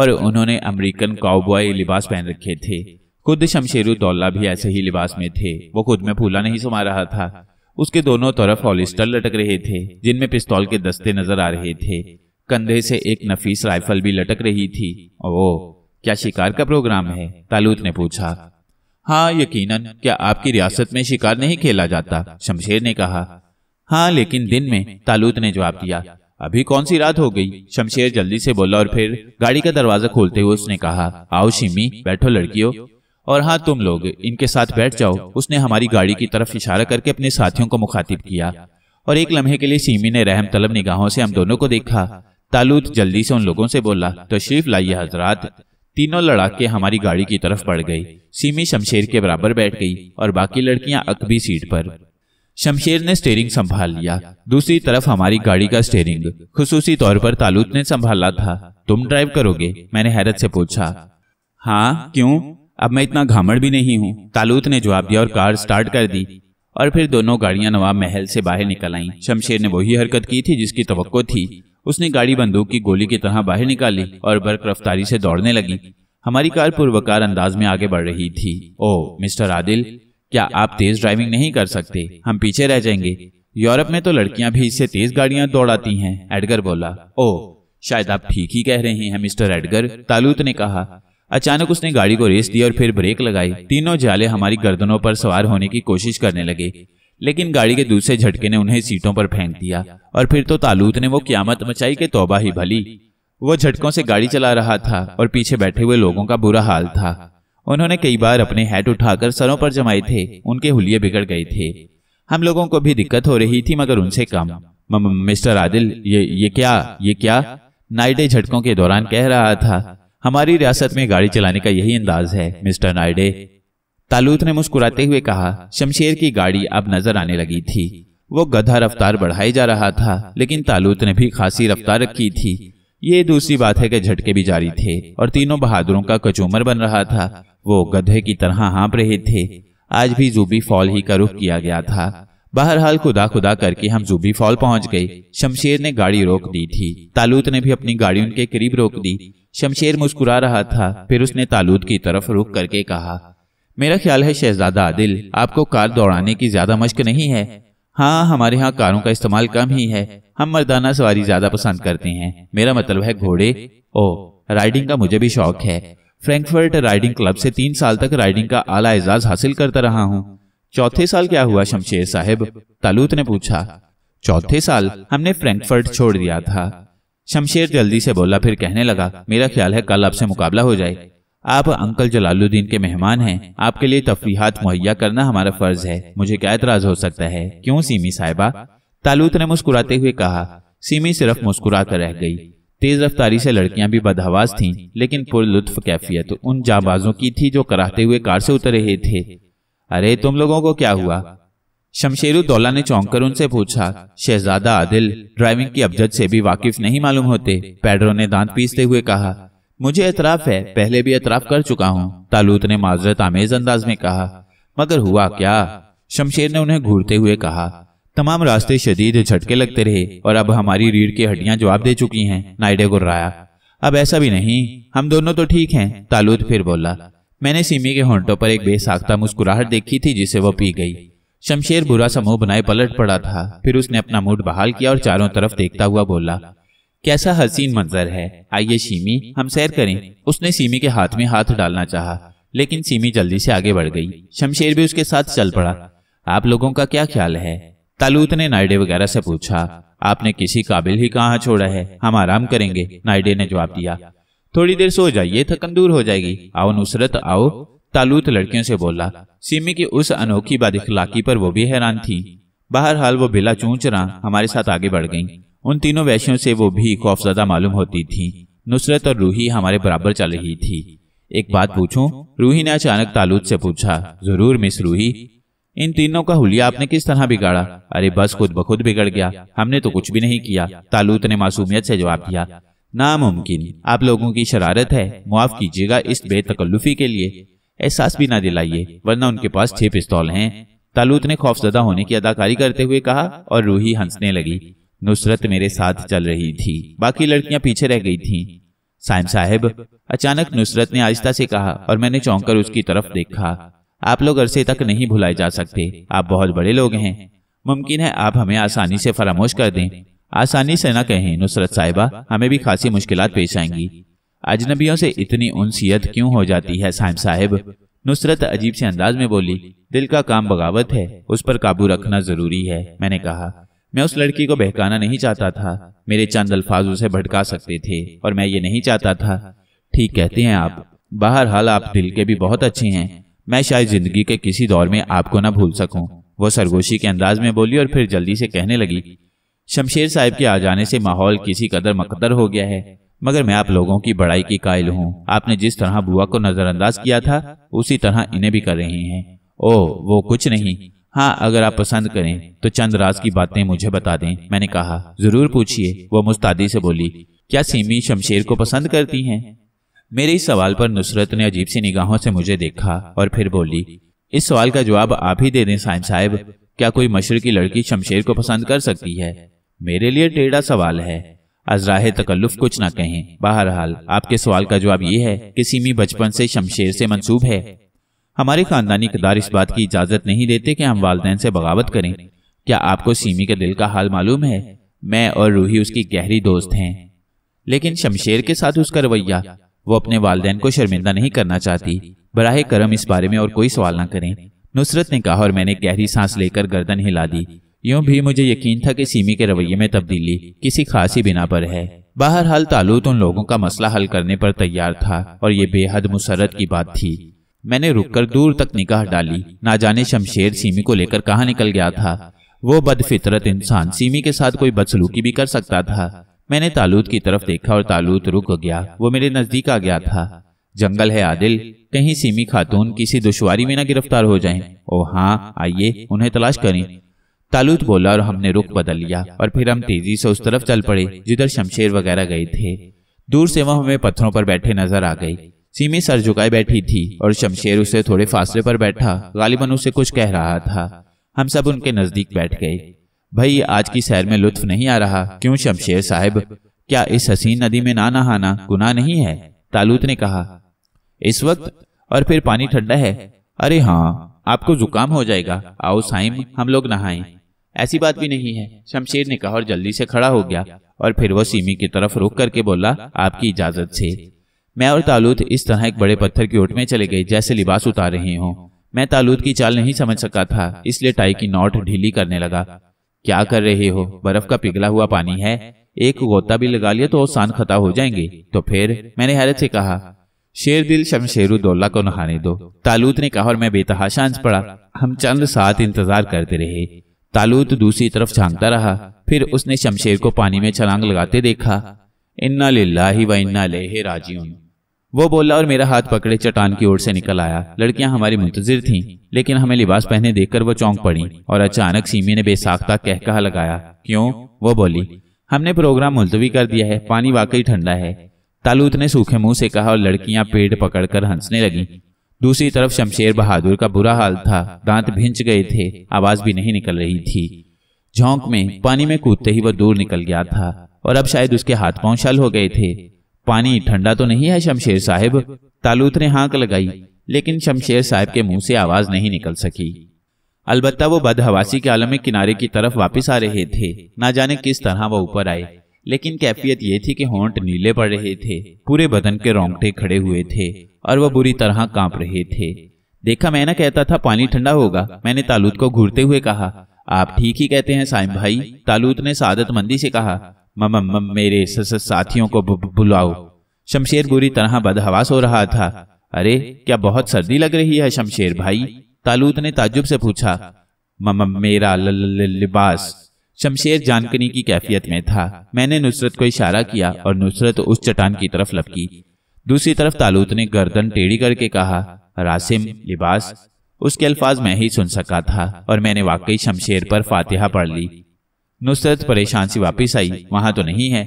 और उन्होंने अमेरिकन काउबॉय लिबास पहन रखे थे खुद शमशेरुद्दौला भी ऐसे ही लिबास में थे वो खुद में फूला नहीं समा रहा था उसके दोनों तरफ हॉलिस्टर लटक रहे थे जिनमें पिस्तौल के दस्ते नजर आ रहे थे कंधे से एक नफीस राइफल भी लटक रही थी ओ क्या शिकार का प्रोग्राम है तालूत ने पूछा हाँ यकीनन क्या आपकी रियासत में शिकार नहीं खेला जाता शमशेर ने कहा हाँ लेकिन दिन में तालूत ने जवाब दिया अभी कौन सी रात हो गई शमशेर जल्दी से बोला और फिर गाड़ी का दरवाजा खोलते हुए उसने कहा आओ शिमी बैठो लड़कियों और हाँ तुम लोग इनके साथ बैठ जाओ उसने हमारी गाड़ी की तरफ इशारा करके अपने साथियों को मुखातिब किया और एक लम्हे के लिए सीमी ने रहम तलब निगाहों से हम दोनों को देखा तालूत जल्दी से उन लोगों से बोला तशरीफ तो लाइए हजरात तीनों लड़ाके हमारी गाड़ी की तरफ बढ़ गई सीमी शमशेर के बराबर बैठ गई और बाकी लड़कियां अकबी सीट पर शमशेर ने स्टेयरिंग संभाल लिया दूसरी तरफ हमारी गाड़ी का स्टेयरिंग खसूसी तौर पर तालुत ने संभाला था तुम ड्राइव करोगे मैंने हैरत से पूछा हाँ क्यों अब मैं इतना घामड़ भी नहीं हूँ तालुत ने जवाब दिया और कार स्टार्ट कर दी और फिर दोनों गाड़ियां नवाब महल से बाहर निकल आईं शमशेर ने वही हरकत की थी जिसकी तो थी उसने गाड़ी बंदूक की गोली की तरह बाहर निकाली और बर्क रफ्तारी से दौड़ने लगी हमारी कार पूर्वकार अंदाज में आगे बढ़ रही थी ओ मिस्टर आदिल क्या आप तेज ड्राइविंग नहीं कर सकते हम पीछे रह जाएंगे यूरोप में तो लड़कियां भी इससे तेज गाड़ियां दौड़ाती हैं एडगर बोला ओ शायद आप ठीक ही कह रहे हैं मिस्टर एडगर तालूत ने कहा अचानक उसने गाड़ी को रेस दी और फिर ब्रेक लगाई तीनों जाले हमारी गर्दनों पर सवार होने की कोशिश करने लगे लेकिन गाड़ी के दूसरे झटके ने उन्हें सीटों पर फेंक दिया और फिर तो तालूत ने वो क्यामत मचाई के तोबा ही भली वो झटकों से गाड़ी चला रहा था और पीछे बैठे हुए लोगों का बुरा हाल था उन्होंने कई बार अपने हैट उठाकर सरों पर जमाए थे उनके हुलिये बिगड़ गए थे हम लोगों को भी दिक्कत हो रही थी मगर उनसे कम मिस्टर आदिल ये ये क्या ये क्या नाइडे झटकों के दौरान कह रहा था हमारी रियासत में गाड़ी चलाने का यही अंदाज है मिस्टर नाइडे तालूत ने मुस्कुराते हुए कहा शमशेर की गाड़ी अब नजर आने लगी थी वो गधा रफ्तार बढ़ाई जा रहा था लेकिन तालूत ने भी खासी रफ्तार रखी थी ये दूसरी बात है कि झटके भी जारी थे और तीनों बहादुरों का कचूमर बन रहा था वो गधे की तरह हाँप रहे थे आज भी जूबी फॉल ही का रुख किया गया था बहरहाल खुदा खुदा करके हम जूबी फॉल पहुंच गए शमशेर ने गाड़ी रोक दी थी तालूत ने भी अपनी गाड़ी उनके करीब रोक दी शमशेर मुस्कुरा रहा था फिर उसने तालूत की तरफ रुक करके कहा मेरा ख्याल है शहजादा आदिल आपको कार दौड़ाने की ज्यादा मश्क नहीं है हाँ हमारे यहाँ कारों का इस्तेमाल कम ही है हम मर्दाना सवारी ज्यादा पसंद करते हैं मेरा मतलब है घोड़े ओ राइडिंग का मुझे भी शौक है फ्रैंकफर्ट राइडिंग क्लब से तीन साल तक राइडिंग का आला एजाज हासिल करता रहा हूँ चौथे साल क्या हुआ शमशेर साहब तालूत ने पूछा चौथे साल हमने फ्रैंकफर्ट छोड़ दिया था शमशेर जल्दी से बोला फिर कहने लगा मेरा ख्याल है कल आपसे मुकाबला हो जाए आप अंकल जलालुद्दीन के मेहमान हैं आपके लिए तफरीहत मुहैया करना हमारा फर्ज है मुझे क्या एतराज हो सकता है क्यों सीमी साहिबा तालूत ने मुस्कुराते हुए कहा सीमी सिर्फ मुस्कुरा कर रह गई तेज रफ्तारी से लड़कियां भी बदहवास थीं लेकिन पुरलुत्फ कैफियत उन जाबाजों की थी जो कराहते हुए कार से उतर रहे थे अरे तुम लोगों को क्या हुआ शमशेर ने चौंक कर उनसे पूछा शहजादा आदिल ड्राइविंग की अबजद से भी वाकिफ नहीं मालूम होते पेड्रो ने दांत पीसते हुए कहा मुझे एतराफ है पहले भी एतराफ कर चुका हूँ तालूत ने माजरत आमेज अंदाज में कहा मगर हुआ क्या शमशेर ने उन्हें घूरते हुए कहा तमाम रास्ते शदीद झटके लगते रहे और अब हमारी रीढ़ की हड्डियां जवाब दे चुकी हैं नायडे गुर्राया अब ऐसा भी नहीं हम दोनों तो ठीक हैं तालुद फिर बोला मैंने सीमी के होंटों पर एक बेसाख्ता मुस्कुराहट देखी थी जिसे वो पी गई शमशेर बुरा सा मुंह बनाए पलट पड़ा था फिर उसने अपना मूड बहाल किया और चारों तरफ देखता हुआ बोला कैसा हसीन मंजर है आइए सीमी हम सैर करें उसने सीमी के हाथ में हाथ डालना चाहा लेकिन सीमी जल्दी से आगे बढ़ गई शमशेर भी उसके साथ चल पड़ा आप लोगों का क्या ख्याल है तालूत ने नायडे वगैरह से पूछा आपने किसी काबिल ही कहाँ छोड़ा है हम आराम करेंगे नायडे ने जवाब दिया थोड़ी देर सो जाइए थकन दूर हो जाएगी आओ नुसरत आओ तालूत लड़कियों से बोला सिमी की उस अनोखी बादिखलाकी पर वो भी हैरान थी बहरहाल वो बिला चूंच रहा हमारे साथ आगे बढ़ गई उन तीनों वैश्यों से वो भी खौफजदा मालूम होती थी नुसरत और रूही हमारे बराबर चल रही थी एक बात पूछूं रूही ने अचानक तालूत से पूछा जरूर मिस रूही इन तीनों का हुलिया आपने किस तरह बिगाड़ा अरे बस खुद बखुद बिगड़ गया हमने तो कुछ भी नहीं किया तालूत ने मासूमियत से जवाब दिया नामुमकिन आप लोगों की शरारत है मुआफ कीजिएगा इस बेतकल्लुफी के लिए एहसास भी ना दिलाइए वरना उनके पास छह पिस्तौल हैं तालूत ने खौफजदा होने की अदाकारी करते हुए कहा और रूही हंसने लगी नुसरत मेरे साथ चल रही थी बाकी लड़कियां पीछे रह गई थी साहिब साहब अचानक नुसरत ने आहिस्ता से कहा और मैंने चौंककर उसकी तरफ देखा आप लोग अरसे तक नहीं भुलाए जा सकते आप बहुत बड़े लोग हैं मुमकिन है आप हमें आसानी से फरामोश कर दें आसानी से न कहें नुसरत साहिबा हमें भी खासी मुश्किल पेश आएंगी अजनबियों से इतनी उनसीयत क्यों हो जाती है साहिब साहिब नुसरत अजीब से अंदाज में बोली दिल का काम बगावत है उस पर काबू रखना जरूरी है मैंने कहा मैं उस लड़की को बहकाना नहीं चाहता था मेरे चंद अल्फाज उसे भटका सकते थे और मैं ये नहीं चाहता था ठीक कहते हैं आप बहरहाल आप दिल के भी बहुत अच्छे हैं मैं शायद हाँ हाँ जिंदगी के किसी दौर में आपको ना भूल सकूं वो सरगोशी के अंदाज में बोली और फिर जल्दी से कहने लगी शमशेर साहब के आ जाने से माहौल किसी कदर मकदर हो गया है मगर मैं आप लोगों की बड़ाई की कायल हूँ आपने जिस तरह बुआ को नजरअंदाज किया था उसी तरह इन्हें भी कर रहे हैं ओह वो कुछ नहीं हाँ अगर आप पसंद करें तो चंद राज की बातें मुझे बता दें मैंने कहा जरूर पूछिए वो मुस्तादी से बोली क्या सीमी शमशेर को पसंद करती हैं मेरे इस सवाल पर नुसरत ने अजीब सी निगाहों से मुझे देखा और फिर बोली इस सवाल का जवाब आप ही दे दें साइन साहब क्या कोई मशर की लड़की शमशेर को पसंद कर सकती है मेरे लिए टेढ़ा सवाल है अजराह तकल्लुफ कुछ ना कहें बहरहाल आपके सवाल का जवाब ये है कि सीमी बचपन से शमशेर से मंसूब है हमारे खानदानी किरदार इस बात की इजाज़त नहीं देते कि हम वालदेन से बगावत करें क्या आपको सीमी के दिल का हाल मालूम है मैं और रूही उसकी गहरी दोस्त हैं लेकिन शमशेर के साथ उसका रवैया वो अपने वालदेन को शर्मिंदा नहीं करना चाहती बराह करम इस बारे में और कोई सवाल न करें नुसरत ने कहा और मैंने गहरी सांस लेकर गर्दन हिला दी यूं भी मुझे यकीन था कि सीमी के रवैये में तब्दीली किसी खासी बिना पर है बहरहाल तालूत उन लोगों का मसला हल करने पर तैयार था और ये बेहद मुसरत की बात थी मैंने रुककर दूर तक निकाह डाली ना जाने शमशेर सीमी को लेकर कहाँ निकल गया था वो बदफितरत इंसान सीमी के साथ कोई बदसलूकी भी कर सकता था मैंने तालूत की तरफ देखा और तालूत रुक गया वो मेरे नजदीक आ गया था जंगल है आदिल कहीं सीमी खातून किसी दुश्वारी में ना गिरफ्तार हो जाएं। ओ हाँ आइए उन्हें तलाश करें तालूत बोला और हमने रुख बदल लिया और फिर हम तेजी से उस तरफ चल पड़े जिधर शमशेर वगैरह गए थे दूर से वह हमें पत्थरों पर बैठे नजर आ गई सीमी सर झुकाए बैठी थी और शमशेर उसे थोड़े फासले पर बैठा गालिबन उसे कुछ कह रहा था हम सब उनके नजदीक बैठ गए भाई आज की सैर में लुत्फ नहीं आ रहा क्यों शमशेर साहब क्या इस हसीन नदी में ना नहाना गुना नहीं है तालूत ने कहा इस वक्त और फिर पानी ठंडा है अरे हाँ, हाँ आपको जुकाम हो जाएगा आओ साइम हम लोग नहाएं ऐसी बात भी नहीं है शमशेर ने कहा और जल्दी से खड़ा हो गया और फिर वो सीमी की तरफ रुक करके बोला आपकी इजाजत से मैं और तालूत इस तरह एक बड़े पत्थर की ओट में चले गए जैसे लिबास उतार रहे हों मैं तालूत की चाल नहीं समझ सका था इसलिए टाई की नोट ढीली करने लगा क्या कर रहे हो बर्फ का पिघला हुआ पानी है एक गोता भी लगा लिया तो आसान खता हो जाएंगे तो फिर मैंने हैरत से कहा शेर दिल शमशेर दौला को नहाने दो तालूत ने कहा और मैं बेतहाशा हंस पड़ा हम चंद सात इंतजार करते रहे तालूत दूसरी तरफ झांकता रहा फिर उसने शमशेर को पानी में छलांग लगाते देखा इन्ना लाही व इन्ना लेहे राजीउन वो बोला और मेरा हाथ पकड़े चट्टान की ओर से निकल आया लड़कियां हमारी मुंतजिर थीं लेकिन हमें लिबास पहने देखकर वो चौंक पड़ी और अचानक सीमी ने बेसाख्ता कहकहा लगाया क्यों वो बोली हमने प्रोग्राम मुलतवी कर दिया है पानी वाकई ठंडा है तालूत ने सूखे मुंह से कहा और लड़कियां पेड़ पकड़कर हंसने लगी दूसरी तरफ शमशेर बहादुर का बुरा हाल था दांत भिंच गए थे आवाज भी नहीं निकल रही थी झोंक में पानी में कूदते ही वह दूर निकल गया था और अब शायद उसके हाथ पांव शल हो गए थे पानी ठंडा तो नहीं है शमशेर साहब तालूत ने हाँक लगाई लेकिन शमशेर साहब के मुंह से आवाज नहीं निकल सकी अलबत्ता वो बदहवासी के आलम में किनारे की तरफ वापस आ रहे थे ना जाने किस तरह वो ऊपर आए लेकिन कैफियत ये थी कि होंट नीले पड़ रहे थे पूरे बदन के रोंगटे खड़े हुए थे और वह बुरी तरह कांप रहे थे देखा मैं ना कहता था पानी ठंडा होगा मैंने तालूत को घूरते हुए कहा आप ठीक ही कहते हैं साइम भाई तालूत ने सादत मंदी से कहा मम मेरे साथियों को बुलाओ शमशेर बुरी तरह बदहवास हो रहा था अरे क्या बहुत सर्दी लग रही है शमशेर भाई तालूत ने ताजुब से पूछा मम मेरा लिबास शमशेर जानकनी की कैफियत में था मैंने नुसरत को इशारा किया और नुसरत उस चट्टान की तरफ लपकी दूसरी तरफ तालूत ने गर्दन टेढ़ी करके कहा रासिम लिबास उसके अल्फाज मैं ही सुन सका था और मैंने वाकई शमशेर पर फातिहा पढ़ ली नुसरत परेशान सी वापिस आई वहां तो नहीं है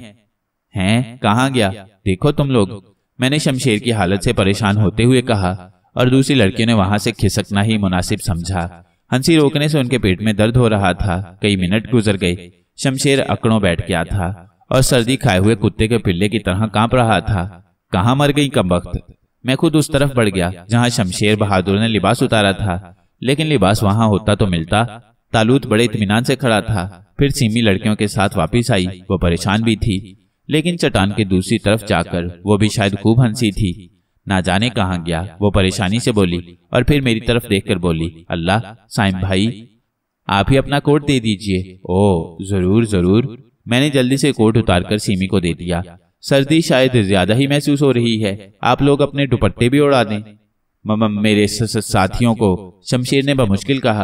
हैं कहा गया देखो तुम लोग मैंने शमशेर की हालत से परेशान होते हुए कहा और दूसरी लड़कियों ने वहां से खिसकना ही मुनासिब समझा हंसी रोकने से उनके पेट में दर्द हो रहा था कई मिनट गुजर गए शमशेर अकड़ों बैठ गया था और सर्दी खाए हुए कुत्ते के पिल्ले की तरह कांप रहा था कहाँ मर गई कम वक्त मैं खुद उस तरफ बढ़ गया जहाँ शमशेर बहादुर ने लिबास उतारा था लेकिन लिबास वहां होता तो मिलता तालूत बड़े इतमान से खड़ा था फिर सीमी लड़कियों के साथ वापस आई वो परेशान भी थी लेकिन चट्टान के दूसरी तरफ जाकर वो भी शायद खूब हंसी थी ना जाने कहा गया वो परेशानी से बोली और फिर मेरी तरफ देखकर बोली अल्लाह साइम भाई आप ही अपना कोट दे दीजिए ओ जरूर जरूर मैंने जल्दी से कोट उतारकर सीमी को दे दिया सर्दी शायद ज्यादा ही महसूस हो रही है आप लोग अपने दुपट्टे भी उड़ा दें ममम मेरे साथियों को शमशेर ने बमुश्किल कहा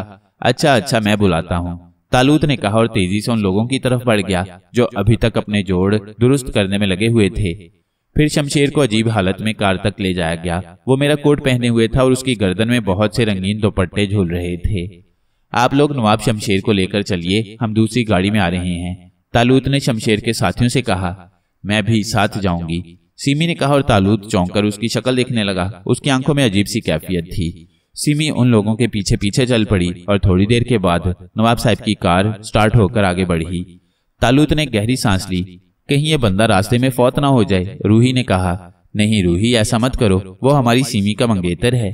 अच्छा अच्छा मैं बुलाता हूँ तालूत ने कहा और तेजी से उन लोगों की तरफ बढ़ गया जो अभी तक अपने जोड़ दुरुस्त करने में लगे हुए थे फिर शमशेर को अजीब हालत में कार तक ले जाया गया वो मेरा कोट पहने हुए था और उसकी गर्दन में बहुत से रंगीन दोपट्टे झूल रहे थे आप लोग नवाब शमशेर को लेकर चलिए हम दूसरी गाड़ी में आ रहे हैं तालूत ने शमशेर के साथियों से कहा मैं भी साथ जाऊंगी सिमी ने कहा और तालूद चौंक कर उसकी शक्ल देखने लगा उसकी आंखों में अजीब सी कैफियत थी सिमी उन लोगों के पीछे पीछे चल पड़ी और थोड़ी देर के बाद नवाब साहब की कार स्टार्ट होकर आगे बढ़ी तालूत ने गहरी सांस ली कहीं ये बंदा रास्ते में फौत ना हो जाए रूही ने कहा नहीं रूही ऐसा मत करो वो हमारी सीमी का मंगेतर है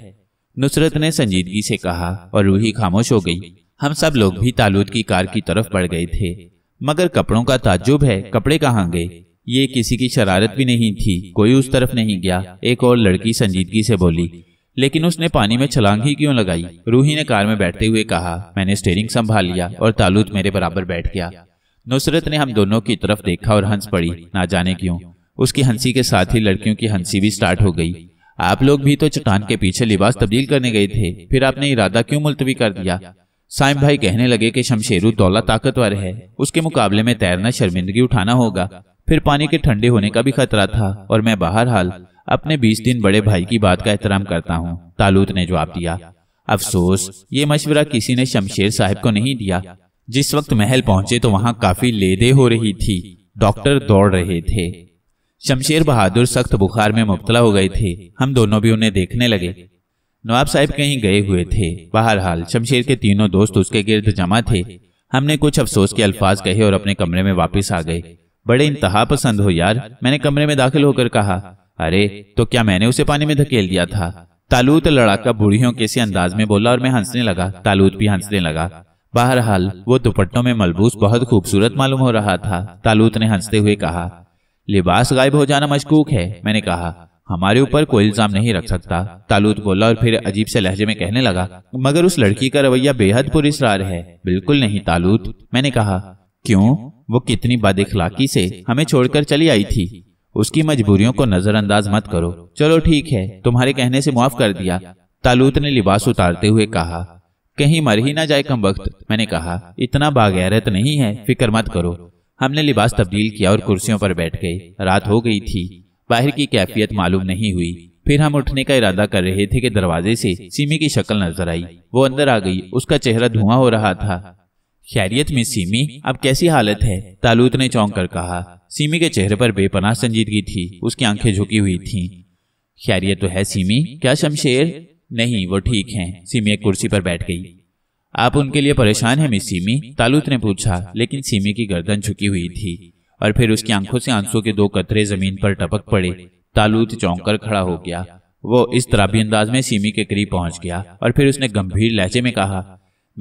नुसरत ने संजीदगी से कहा और रूही खामोश हो गई हम सब लोग भी तालूत की कार की तरफ बढ़ गए थे मगर कपड़ों का ताज्जुब है कपड़े कहाँ गए ये किसी की शरारत भी नहीं थी कोई उस तरफ नहीं गया एक और लड़की संजीदगी से बोली लेकिन उसने पानी में छलांग ही क्यों लगाई रूही ने कार में बैठते हुए कहा मैंने स्टेयरिंग संभाल लिया और तालूत मेरे बराबर बैठ गया नुसरत ने हम दोनों की तरफ देखा और हंस पड़ी ना जाने क्यों उसकी हंसी के साथ ही लड़कियों की हंसी भी स्टार्ट हो गई आप लोग भी तो चट्टान के पीछे लिबास तब्दील करने गए थे फिर आपने इरादा क्यों मुलतवी कर दिया साइम भाई कहने लगे कि शमशेरू दौला ताकतवर है उसके मुकाबले में तैरना शर्मिंदगी उठाना होगा फिर पानी के ठंडे होने का भी खतरा था और मैं बाहर हाल अपने बीस दिन बड़े भाई की बात का एहतराम करता हूँ तालूत ने जवाब दिया अफसोस ये मशवरा किसी ने शमशेर साहब को नहीं दिया जिस वक्त महल पहुंचे तो वहाँ काफी लेदे हो रही थी डॉक्टर दौड़ रहे थे शमशेर बहादुर सख्त बुखार में मुबतला हो गए थे हम दोनों भी उन्हें देखने लगे नवाब साहब कहीं गए हुए थे बहरहाल शमशेर के तीनों दोस्त उसके गिर्द जमा थे हमने कुछ अफसोस के अल्फाज कहे और अपने कमरे में वापस आ गए बड़े इंतहा पसंद हो यार मैंने कमरे में दाखिल होकर कहा अरे तो क्या मैंने उसे पानी में धकेल दिया था तालूत लड़ाका बूढ़ियों के अंदाज में बोला और मैं हंसने लगा तालूत भी हंसने लगा बहरहाल वो दुपट्टों में मलबूस बहुत खूबसूरत मालूम हो रहा था तालूत ने हंसते हुए कहा लिबास गायब हो जाना मशकूक है मैंने कहा हमारे ऊपर कोई इल्जाम नहीं रख सकता तालूत बोला और फिर अजीब से लहजे में कहने लगा मगर उस लड़की का रवैया बेहद पुरिसरार है बिल्कुल नहीं तालूत मैंने कहा क्यों वो कितनी बाद से हमें छोड़कर चली आई थी उसकी मजबूरियों को नजरअंदाज मत करो चलो ठीक है तुम्हारे कहने से मुआफ कर दिया तालूत ने लिबास उतारते हुए कहा कहीं मर ही ना जाए कम वक्त मैंने कहा इतना बागैरत नहीं है फिक्र मत करो हमने लिबास तब्दील किया और कुर्सियों पर बैठ गए रात हो गई थी बाहर की कैफियत मालूम नहीं हुई फिर हम उठने का इरादा कर रहे थे कि दरवाजे से सीमी की शक्ल नजर आई वो अंदर आ गई उसका चेहरा धुआं हो रहा था खैरियत में सीमी अब कैसी हालत है तालूत ने चौंक कर कहा सीमी के चेहरे पर बेपनाह संजीदगी थी उसकी आंखें झुकी हुई थीं। खैरियत तो है सीमी क्या शमशेर नहीं वो ठीक हैं सीमी एक कुर्सी पर बैठ गई आप उनके लिए परेशान हैं मिस सीमी तालूत ने पूछा लेकिन सीमी की गर्दन झुकी हुई थी और फिर उसकी आंखों से आंसू के दो कतरे जमीन पर टपक पड़े तालूत चौंक कर खड़ा हो गया वो इस तराबी अंदाज में सीमी के करीब पहुंच गया और फिर उसने गंभीर लहजे में कहा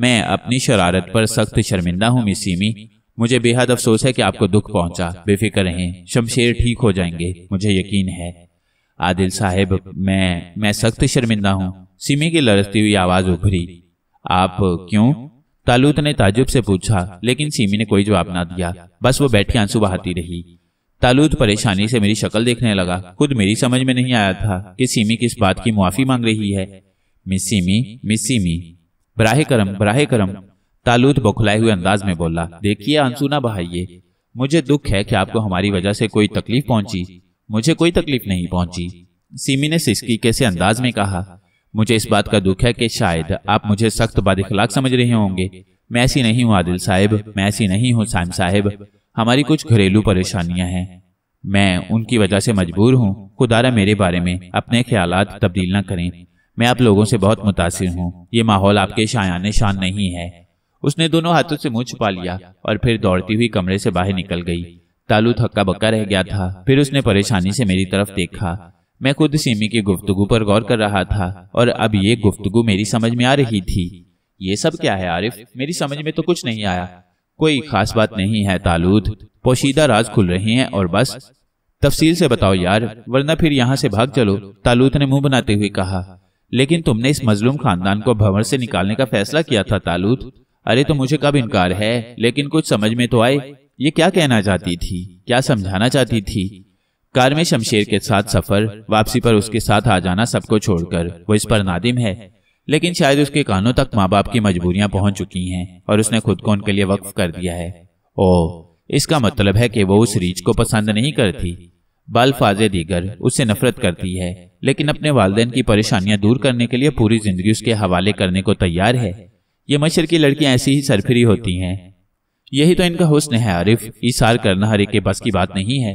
मैं अपनी शरारत पर सख्त शर्मिंदा हूँ मिसीमी मुझे बेहद अफसोस है कि आपको दुख पहुंचा बेफिक्र रहें शमशेर ठीक हो जाएंगे मुझे यकीन है आदिल साहब मैं मैं सख्त शर्मिंदा हूँ सिमी की लड़ती हुई आवाज उभरी आप क्यों तालूत ने ताजुब से पूछा लेकिन सीमी ने कोई जवाब ना दिया बस वो बैठी आंसू बहाती रही तालूत परेशानी से मेरी शक्ल देखने लगा खुद मेरी समझ में नहीं आया था कि सीमी किस बात की मुआफी मांग रही है मिस सीमी मिस सीमी बराह करम बराह करम तालूत बौखलाए हुए अंदाज में बोला देखिए आंसू ना बहाइए मुझे दुख है कि आपको हमारी वजह से कोई तकलीफ पहुंची मुझे कोई तकलीफ नहीं पहुंची सीमी ने सिस्की कैसे अंदाज में कहा मुझे इस बात का दुख है कि शायद आप मुझे सख्त बादिखलाक समझ रहे होंगे मैं ऐसी नहीं हूँ आदिल साहब मैं ऐसी नहीं हूँ साइम साहिब हमारी कुछ घरेलू परेशानियां हैं मैं उनकी वजह से मजबूर हूँ खुदारा मेरे बारे में अपने ख्याल तब्दील न करें मैं आप लोगों से बहुत मुतासर हूँ ये माहौल आपके शायान शान नहीं है उसने दोनों हाथों से मुंह छुपा लिया और फिर दौड़ती हुई कमरे से बाहर निकल गई तालू थक्का बक्का रह गया था फिर उसने परेशानी से मेरी तरफ देखा मैं खुद सीमी की गुफ्तगु पर गौर कर रहा था और अब ये गुफ्तगु मेरी समझ में आ रही थी ये सब क्या है आरिफ मेरी समझ में तो, तो कुछ नहीं आया कोई खास बात नहीं है तालूद पोशीदा राज खुल रहे हैं और बस तफसील से बताओ यार वरना फिर यहाँ से भाग चलो तालूद ने मुंह बनाते हुए कहा लेकिन तुमने इस मजलूम खानदान को भंवर से निकालने का फैसला किया था तालुत अरे तो मुझे कब इनकार है लेकिन कुछ समझ में तो आए ये क्या कहना चाहती थी क्या समझाना चाहती थी कार में शमशेर के साथ सफर वापसी पर उसके साथ आ जाना सबको छोड़कर वो इस पर नादिम है लेकिन शायद उसके कानों तक माँ बाप की मजबूरियां पहुंच चुकी हैं और उसने खुद को उनके लिए वक्फ कर दिया है ओ इसका मतलब है कि वो उस रीच को पसंद नहीं करती बाल दीगर उससे नफरत करती है लेकिन अपने वालदेन की परेशानियां दूर करने के लिए पूरी जिंदगी उसके हवाले करने को तैयार है ये मशर की लड़कियां ऐसी ही सरफरी होती हैं यही तो इनका हुस्न है आरिफ इशार करना हर एक के बस की बात नहीं है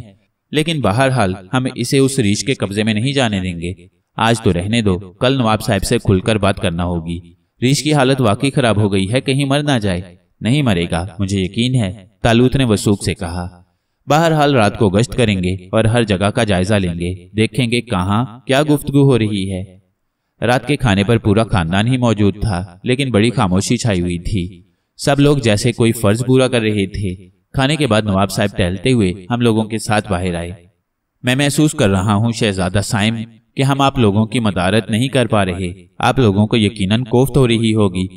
लेकिन बहरहाल हम इसे उस रीछ के कब्जे में नहीं जाने देंगे आज तो रहने दो कल नवाब साहब से खुलकर बात करना होगी रीछ की हालत वाकई खराब हो गई है कहीं मर ना जाए नहीं मरेगा मुझे यकीन है तालूत ने वसूख से कहा हाल रात को गश्त करेंगे और हर जगह का जायजा लेंगे देखेंगे कहाँ क्या गुफ्तगु हो रही है रात के खाने पर पूरा खानदान ही मौजूद था लेकिन बड़ी खामोशी छाई हुई थी सब लोग जैसे कोई फर्ज पूरा कर रहे थे खाने के बाद नवाब साहब टहलते हुए हम लोगों के साथ बाहर आए मैं महसूस कर रहा हूँ शहजादा साइम कि हम आप लोगों की मदारत नहीं कर पा रहे आप लोगों को यकीनन कोफ्त हो रही होगी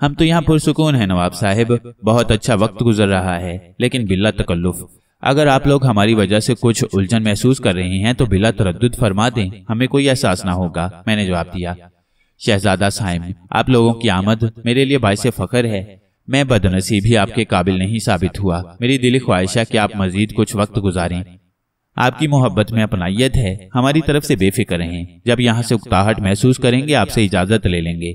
हम तो यहाँ पुरसकून है नवाब साहब बहुत अच्छा वक्त गुजर रहा है लेकिन बिल्ला तकल्लुफ़ अगर आप लोग हमारी वजह से कुछ उलझन महसूस कर रहे हैं तो बिला तरद फरमा दें हमें कोई एहसास ना होगा मैंने जवाब दिया शहजादा साइम आप लोगों की आमद मेरे लिए बायस फ़ख्र है मैं भी आपके काबिल नहीं साबित हुआ मेरी दिली ख्वाहिश है कि आप मजीद कुछ वक्त गुजारें आपकी मोहब्बत में अपनाइत है हमारी तरफ से बेफिक्र रहें जब यहाँ से उकताहट महसूस करेंगे आपसे इजाज़त ले लेंगे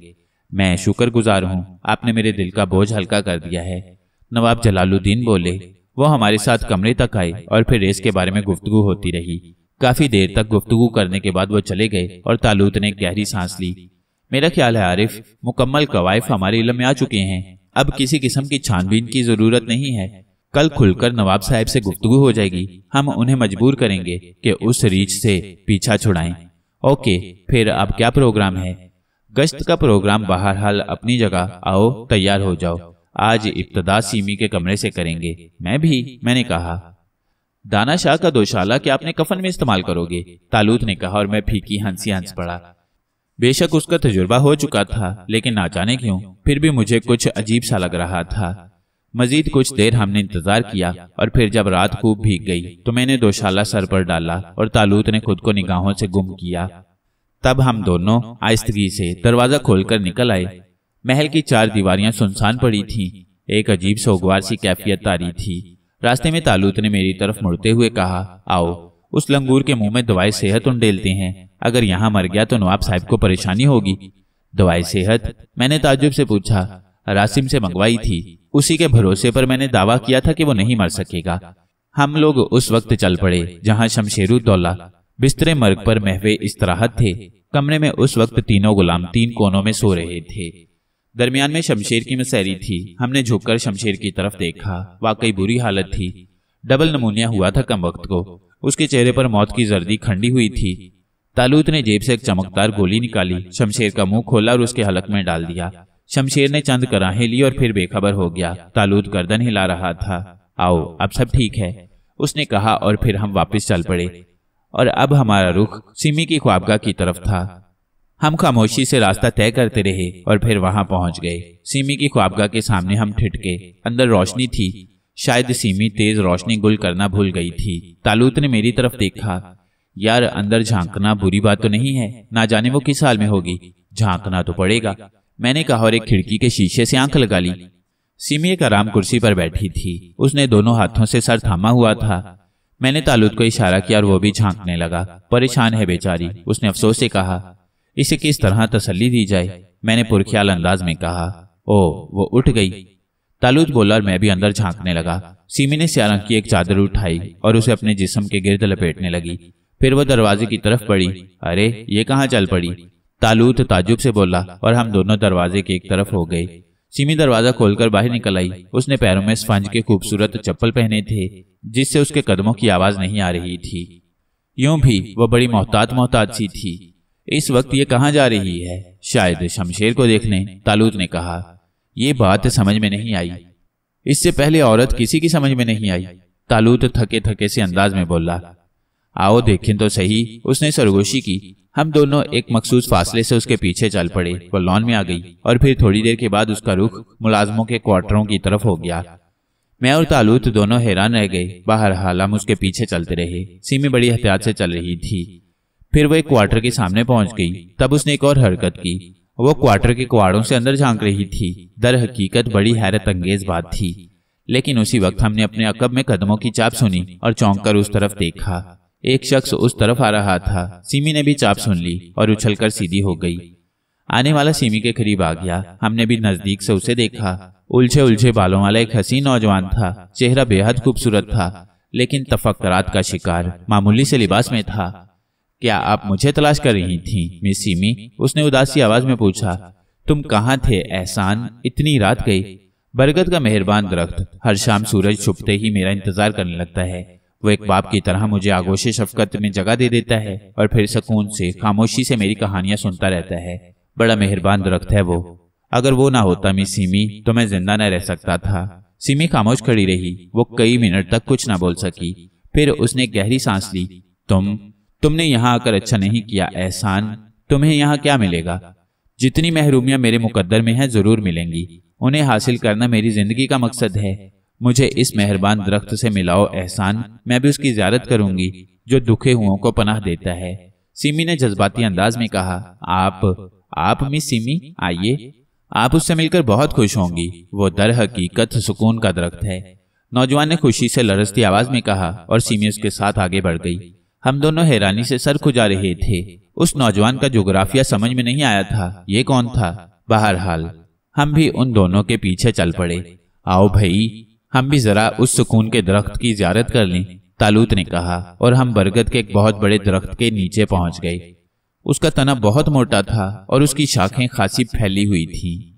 मैं शुक्रगुजार हूँ आपने मेरे दिल का बोझ हल्का कर दिया है नवाब जलालुद्दीन बोले वो हमारे साथ कमरे तक आए और फिर रेस के बारे में गुफ्तु होती रही काफी देर तक गुफ्तु करने के बाद वो चले गए और तालूत ने गहरी सांस ली मेरा ख्याल है आरिफ मुकम्मल कवायफ हमारे इलम में आ चुके हैं अब किसी किस्म की छानबीन की जरूरत नहीं है कल खुलकर नवाब साहब से गुफ्तु हो जाएगी हम उन्हें मजबूर करेंगे कि उस रीच से पीछा छुड़ाएं ओके फिर अब क्या प्रोग्राम है गश्त का प्रोग्राम बहरहाल अपनी जगह आओ तैयार हो जाओ आज इब्तदा सीमी के कमरे से करेंगे मैं भी मैंने कहा दाना शाह का दोशाला क्या आपने कफन में इस्तेमाल करोगे तालूत ने कहा और मैं फीकी हंसी हंस पड़ा बेशक उसका तजुर्बा हो चुका था लेकिन ना जाने क्यों फिर भी मुझे कुछ अजीब सा लग रहा था मजीद कुछ देर हमने इंतजार किया और फिर जब रात खूब भीग गई तो मैंने दोशाला सर पर डाला और तालूत ने खुद को निगाहों से गुम किया तब हम दोनों आयस्तगी से दरवाजा खोलकर निकल आए महल की चार दीवारियां सुनसान पड़ी थीं एक अजीब सोगवार सी कैफियत तारी थी रास्ते में तालूत ने मेरी तरफ मुड़ते हुए कहा आओ उस लंगूर के मुंह में दवाई सेहत उन हैं अगर यहाँ मर गया तो नवाब साहब को परेशानी होगी दवाई सेहत मैंने ताजुब से पूछा रासिम से मंगवाई थी उसी के भरोसे पर मैंने दावा किया था कि वो नहीं मर सकेगा हम लोग उस वक्त चल पड़े जहाँ शमशेरुद्दौला बिस्तरे मर्ग पर महवे इस्तराहत थे कमरे में उस वक्त तीनों गुलाम तीन कोनों में सो रहे थे दरमियान में शमशेर की मसैरी थी हमने झुककर शमशेर की तरफ देखा वाकई बुरी हालत थी डबल नमूनिया हुआ था कम वक्त को उसके चेहरे पर मौत की जर्दी खंडी हुई थी तालूत ने जेब से एक चमकदार गोली निकाली शमशेर का मुंह खोला और उसके हलक में डाल दिया शमशेर ने चंद कराहे ली और फिर बेखबर हो गया तालूत गर्दन हिला रहा था आओ अब सब ठीक है उसने कहा और फिर हम वापस चल पड़े और अब हमारा रुख सिमी की ख्वाबगा की तरफ था हम खामोशी से रास्ता तय करते रहे और फिर वहां पहुंच गए सीमी की ख्वाबगा के सामने हम ठिटके अंदर रोशनी थी शायद सीमी तेज रोशनी गुल करना भूल गई थी तालूत ने मेरी तरफ देखा यार अंदर झांकना बुरी बात तो नहीं है ना जाने वो किस हाल में होगी झांकना तो पड़ेगा मैंने कहा और एक खिड़की के शीशे से आंख लगा ली सीमी एक आराम कुर्सी पर बैठी थी उसने दोनों हाथों से सर थामा हुआ था मैंने तालुद को इशारा किया और वो भी झांकने लगा परेशान है बेचारी उसने अफसोस से कहा इसे किस तरह तसल्ली दी जाए मैंने पुरख्याल अंदाज में कहा ओ वो उठ गई तालूद बोला और मैं भी अंदर झांकने लगा सीमी ने सियारंग की एक चादर उठाई और उसे अपने जिसम के गिरद लपेटने लगी फिर वो दरवाजे की तरफ पड़ी अरे ये कहाँ चल पड़ी तालूत ताजुब से बोला और हम दोनों दरवाजे के एक तरफ हो गए सिमी दरवाजा खोलकर बाहर निकल आई उसने पैरों में स्पंज के खूबसूरत चप्पल पहने थे जिससे उसके कदमों की आवाज नहीं आ रही थी यूं भी वह बड़ी मोहतात मोहतात सी थी इस वक्त ये कहाँ जा रही है शायद शमशेर को देखने तालूत ने कहा ये बात समझ में नहीं आई इससे पहले औरत किसी की समझ में नहीं आई तालूत थके थके से अंदाज में बोला आओ देखें तो सही उसने सरगोशी की हम दोनों एक मखसूस फासले से उसके पीछे चल पड़े वो लॉन में आ गई और फिर थोड़ी देर के बाद उसका रुख मुलाजमों के क्वार्टरों की तरफ हो गया मैं और तालूत दोनों हैरान रह गए बाहर हालम उसके पीछे चलते रहे सीमी बड़ी एहतियात से चल रही थी फिर वह क्वार्टर के सामने पहुंच गई तब उसने एक और हरकत की वो क्वार्टर के कुआड़ों से अंदर झांक रही थी दर हकीकत बड़ी हैरत अंगेज बात थी लेकिन उसी वक्त हमने अपने अकब में कदमों की चाप सुनी और चौंक कर उस तरफ देखा एक शख्स उस तरफ आ रहा था सिमी ने भी चाप सुन ली और उछलकर सीधी हो गई आने वाला सिमी के करीब आ गया हमने भी नजदीक से उसे देखा उलझे उलझे बालों वाला एक हसीन नौजवान था चेहरा बेहद खूबसूरत था लेकिन तफक्करात का शिकार मामूली से लिबास में था क्या आप मुझे तलाश कर रही थी मिस सीमी उसने उदासी आवाज में पूछा तुम कहाँ थे एहसान इतनी रात गई बरगद का मेहरबान दरख्त हर शाम सूरज छुपते ही मेरा इंतजार करने लगता है वो एक बाप की तरह मुझे आगोश शफकत में जगह दे देता है और फिर सुकून से खामोशी से मेरी कहानियां सुनता रहता है बड़ा मेहरबान दरख्त है वो अगर वो ना होता मिस सीमी तो मैं जिंदा न रह सकता था सीमी खामोश खड़ी रही वो कई मिनट तक कुछ ना बोल सकी फिर उसने गहरी सांस ली तुम तुमने यहाँ आकर अच्छा नहीं किया एहसान तुम्हें यहाँ क्या मिलेगा जितनी महरूमिया मेरे मुकद्दर में हैं ज़रूर मिलेंगी उन्हें हासिल करना मेरी ज़िंदगी का मकसद है मुझे इस मेहरबान दरख्त से मिलाओ एहसान मैं भी उसकी ज्यारत करूंगी जो दुखे हुओं को पनाह देता है सिमी ने जज्बाती अंदाज में कहा आप आप मिस सिमी आइए आप उससे मिलकर बहुत खुश होंगी वो दर हकीकत सुकून का दरख्त है नौजवान ने खुशी से लरसती आवाज में कहा और सिमी उसके साथ आगे बढ़ गई हम दोनों हैरानी से सर खुजा रहे थे उस नौजवान का जोग्राफिया समझ में नहीं आया था ये कौन था बहरहाल हम भी उन दोनों के पीछे चल पड़े आओ भाई हम भी जरा उस सुकून के दरख्त की जियारत कर लें तालूत ने कहा और हम बरगद के एक बहुत बड़े दरख्त के नीचे पहुंच गए उसका तना बहुत मोटा था और उसकी शाखें खासी फैली हुई थीं।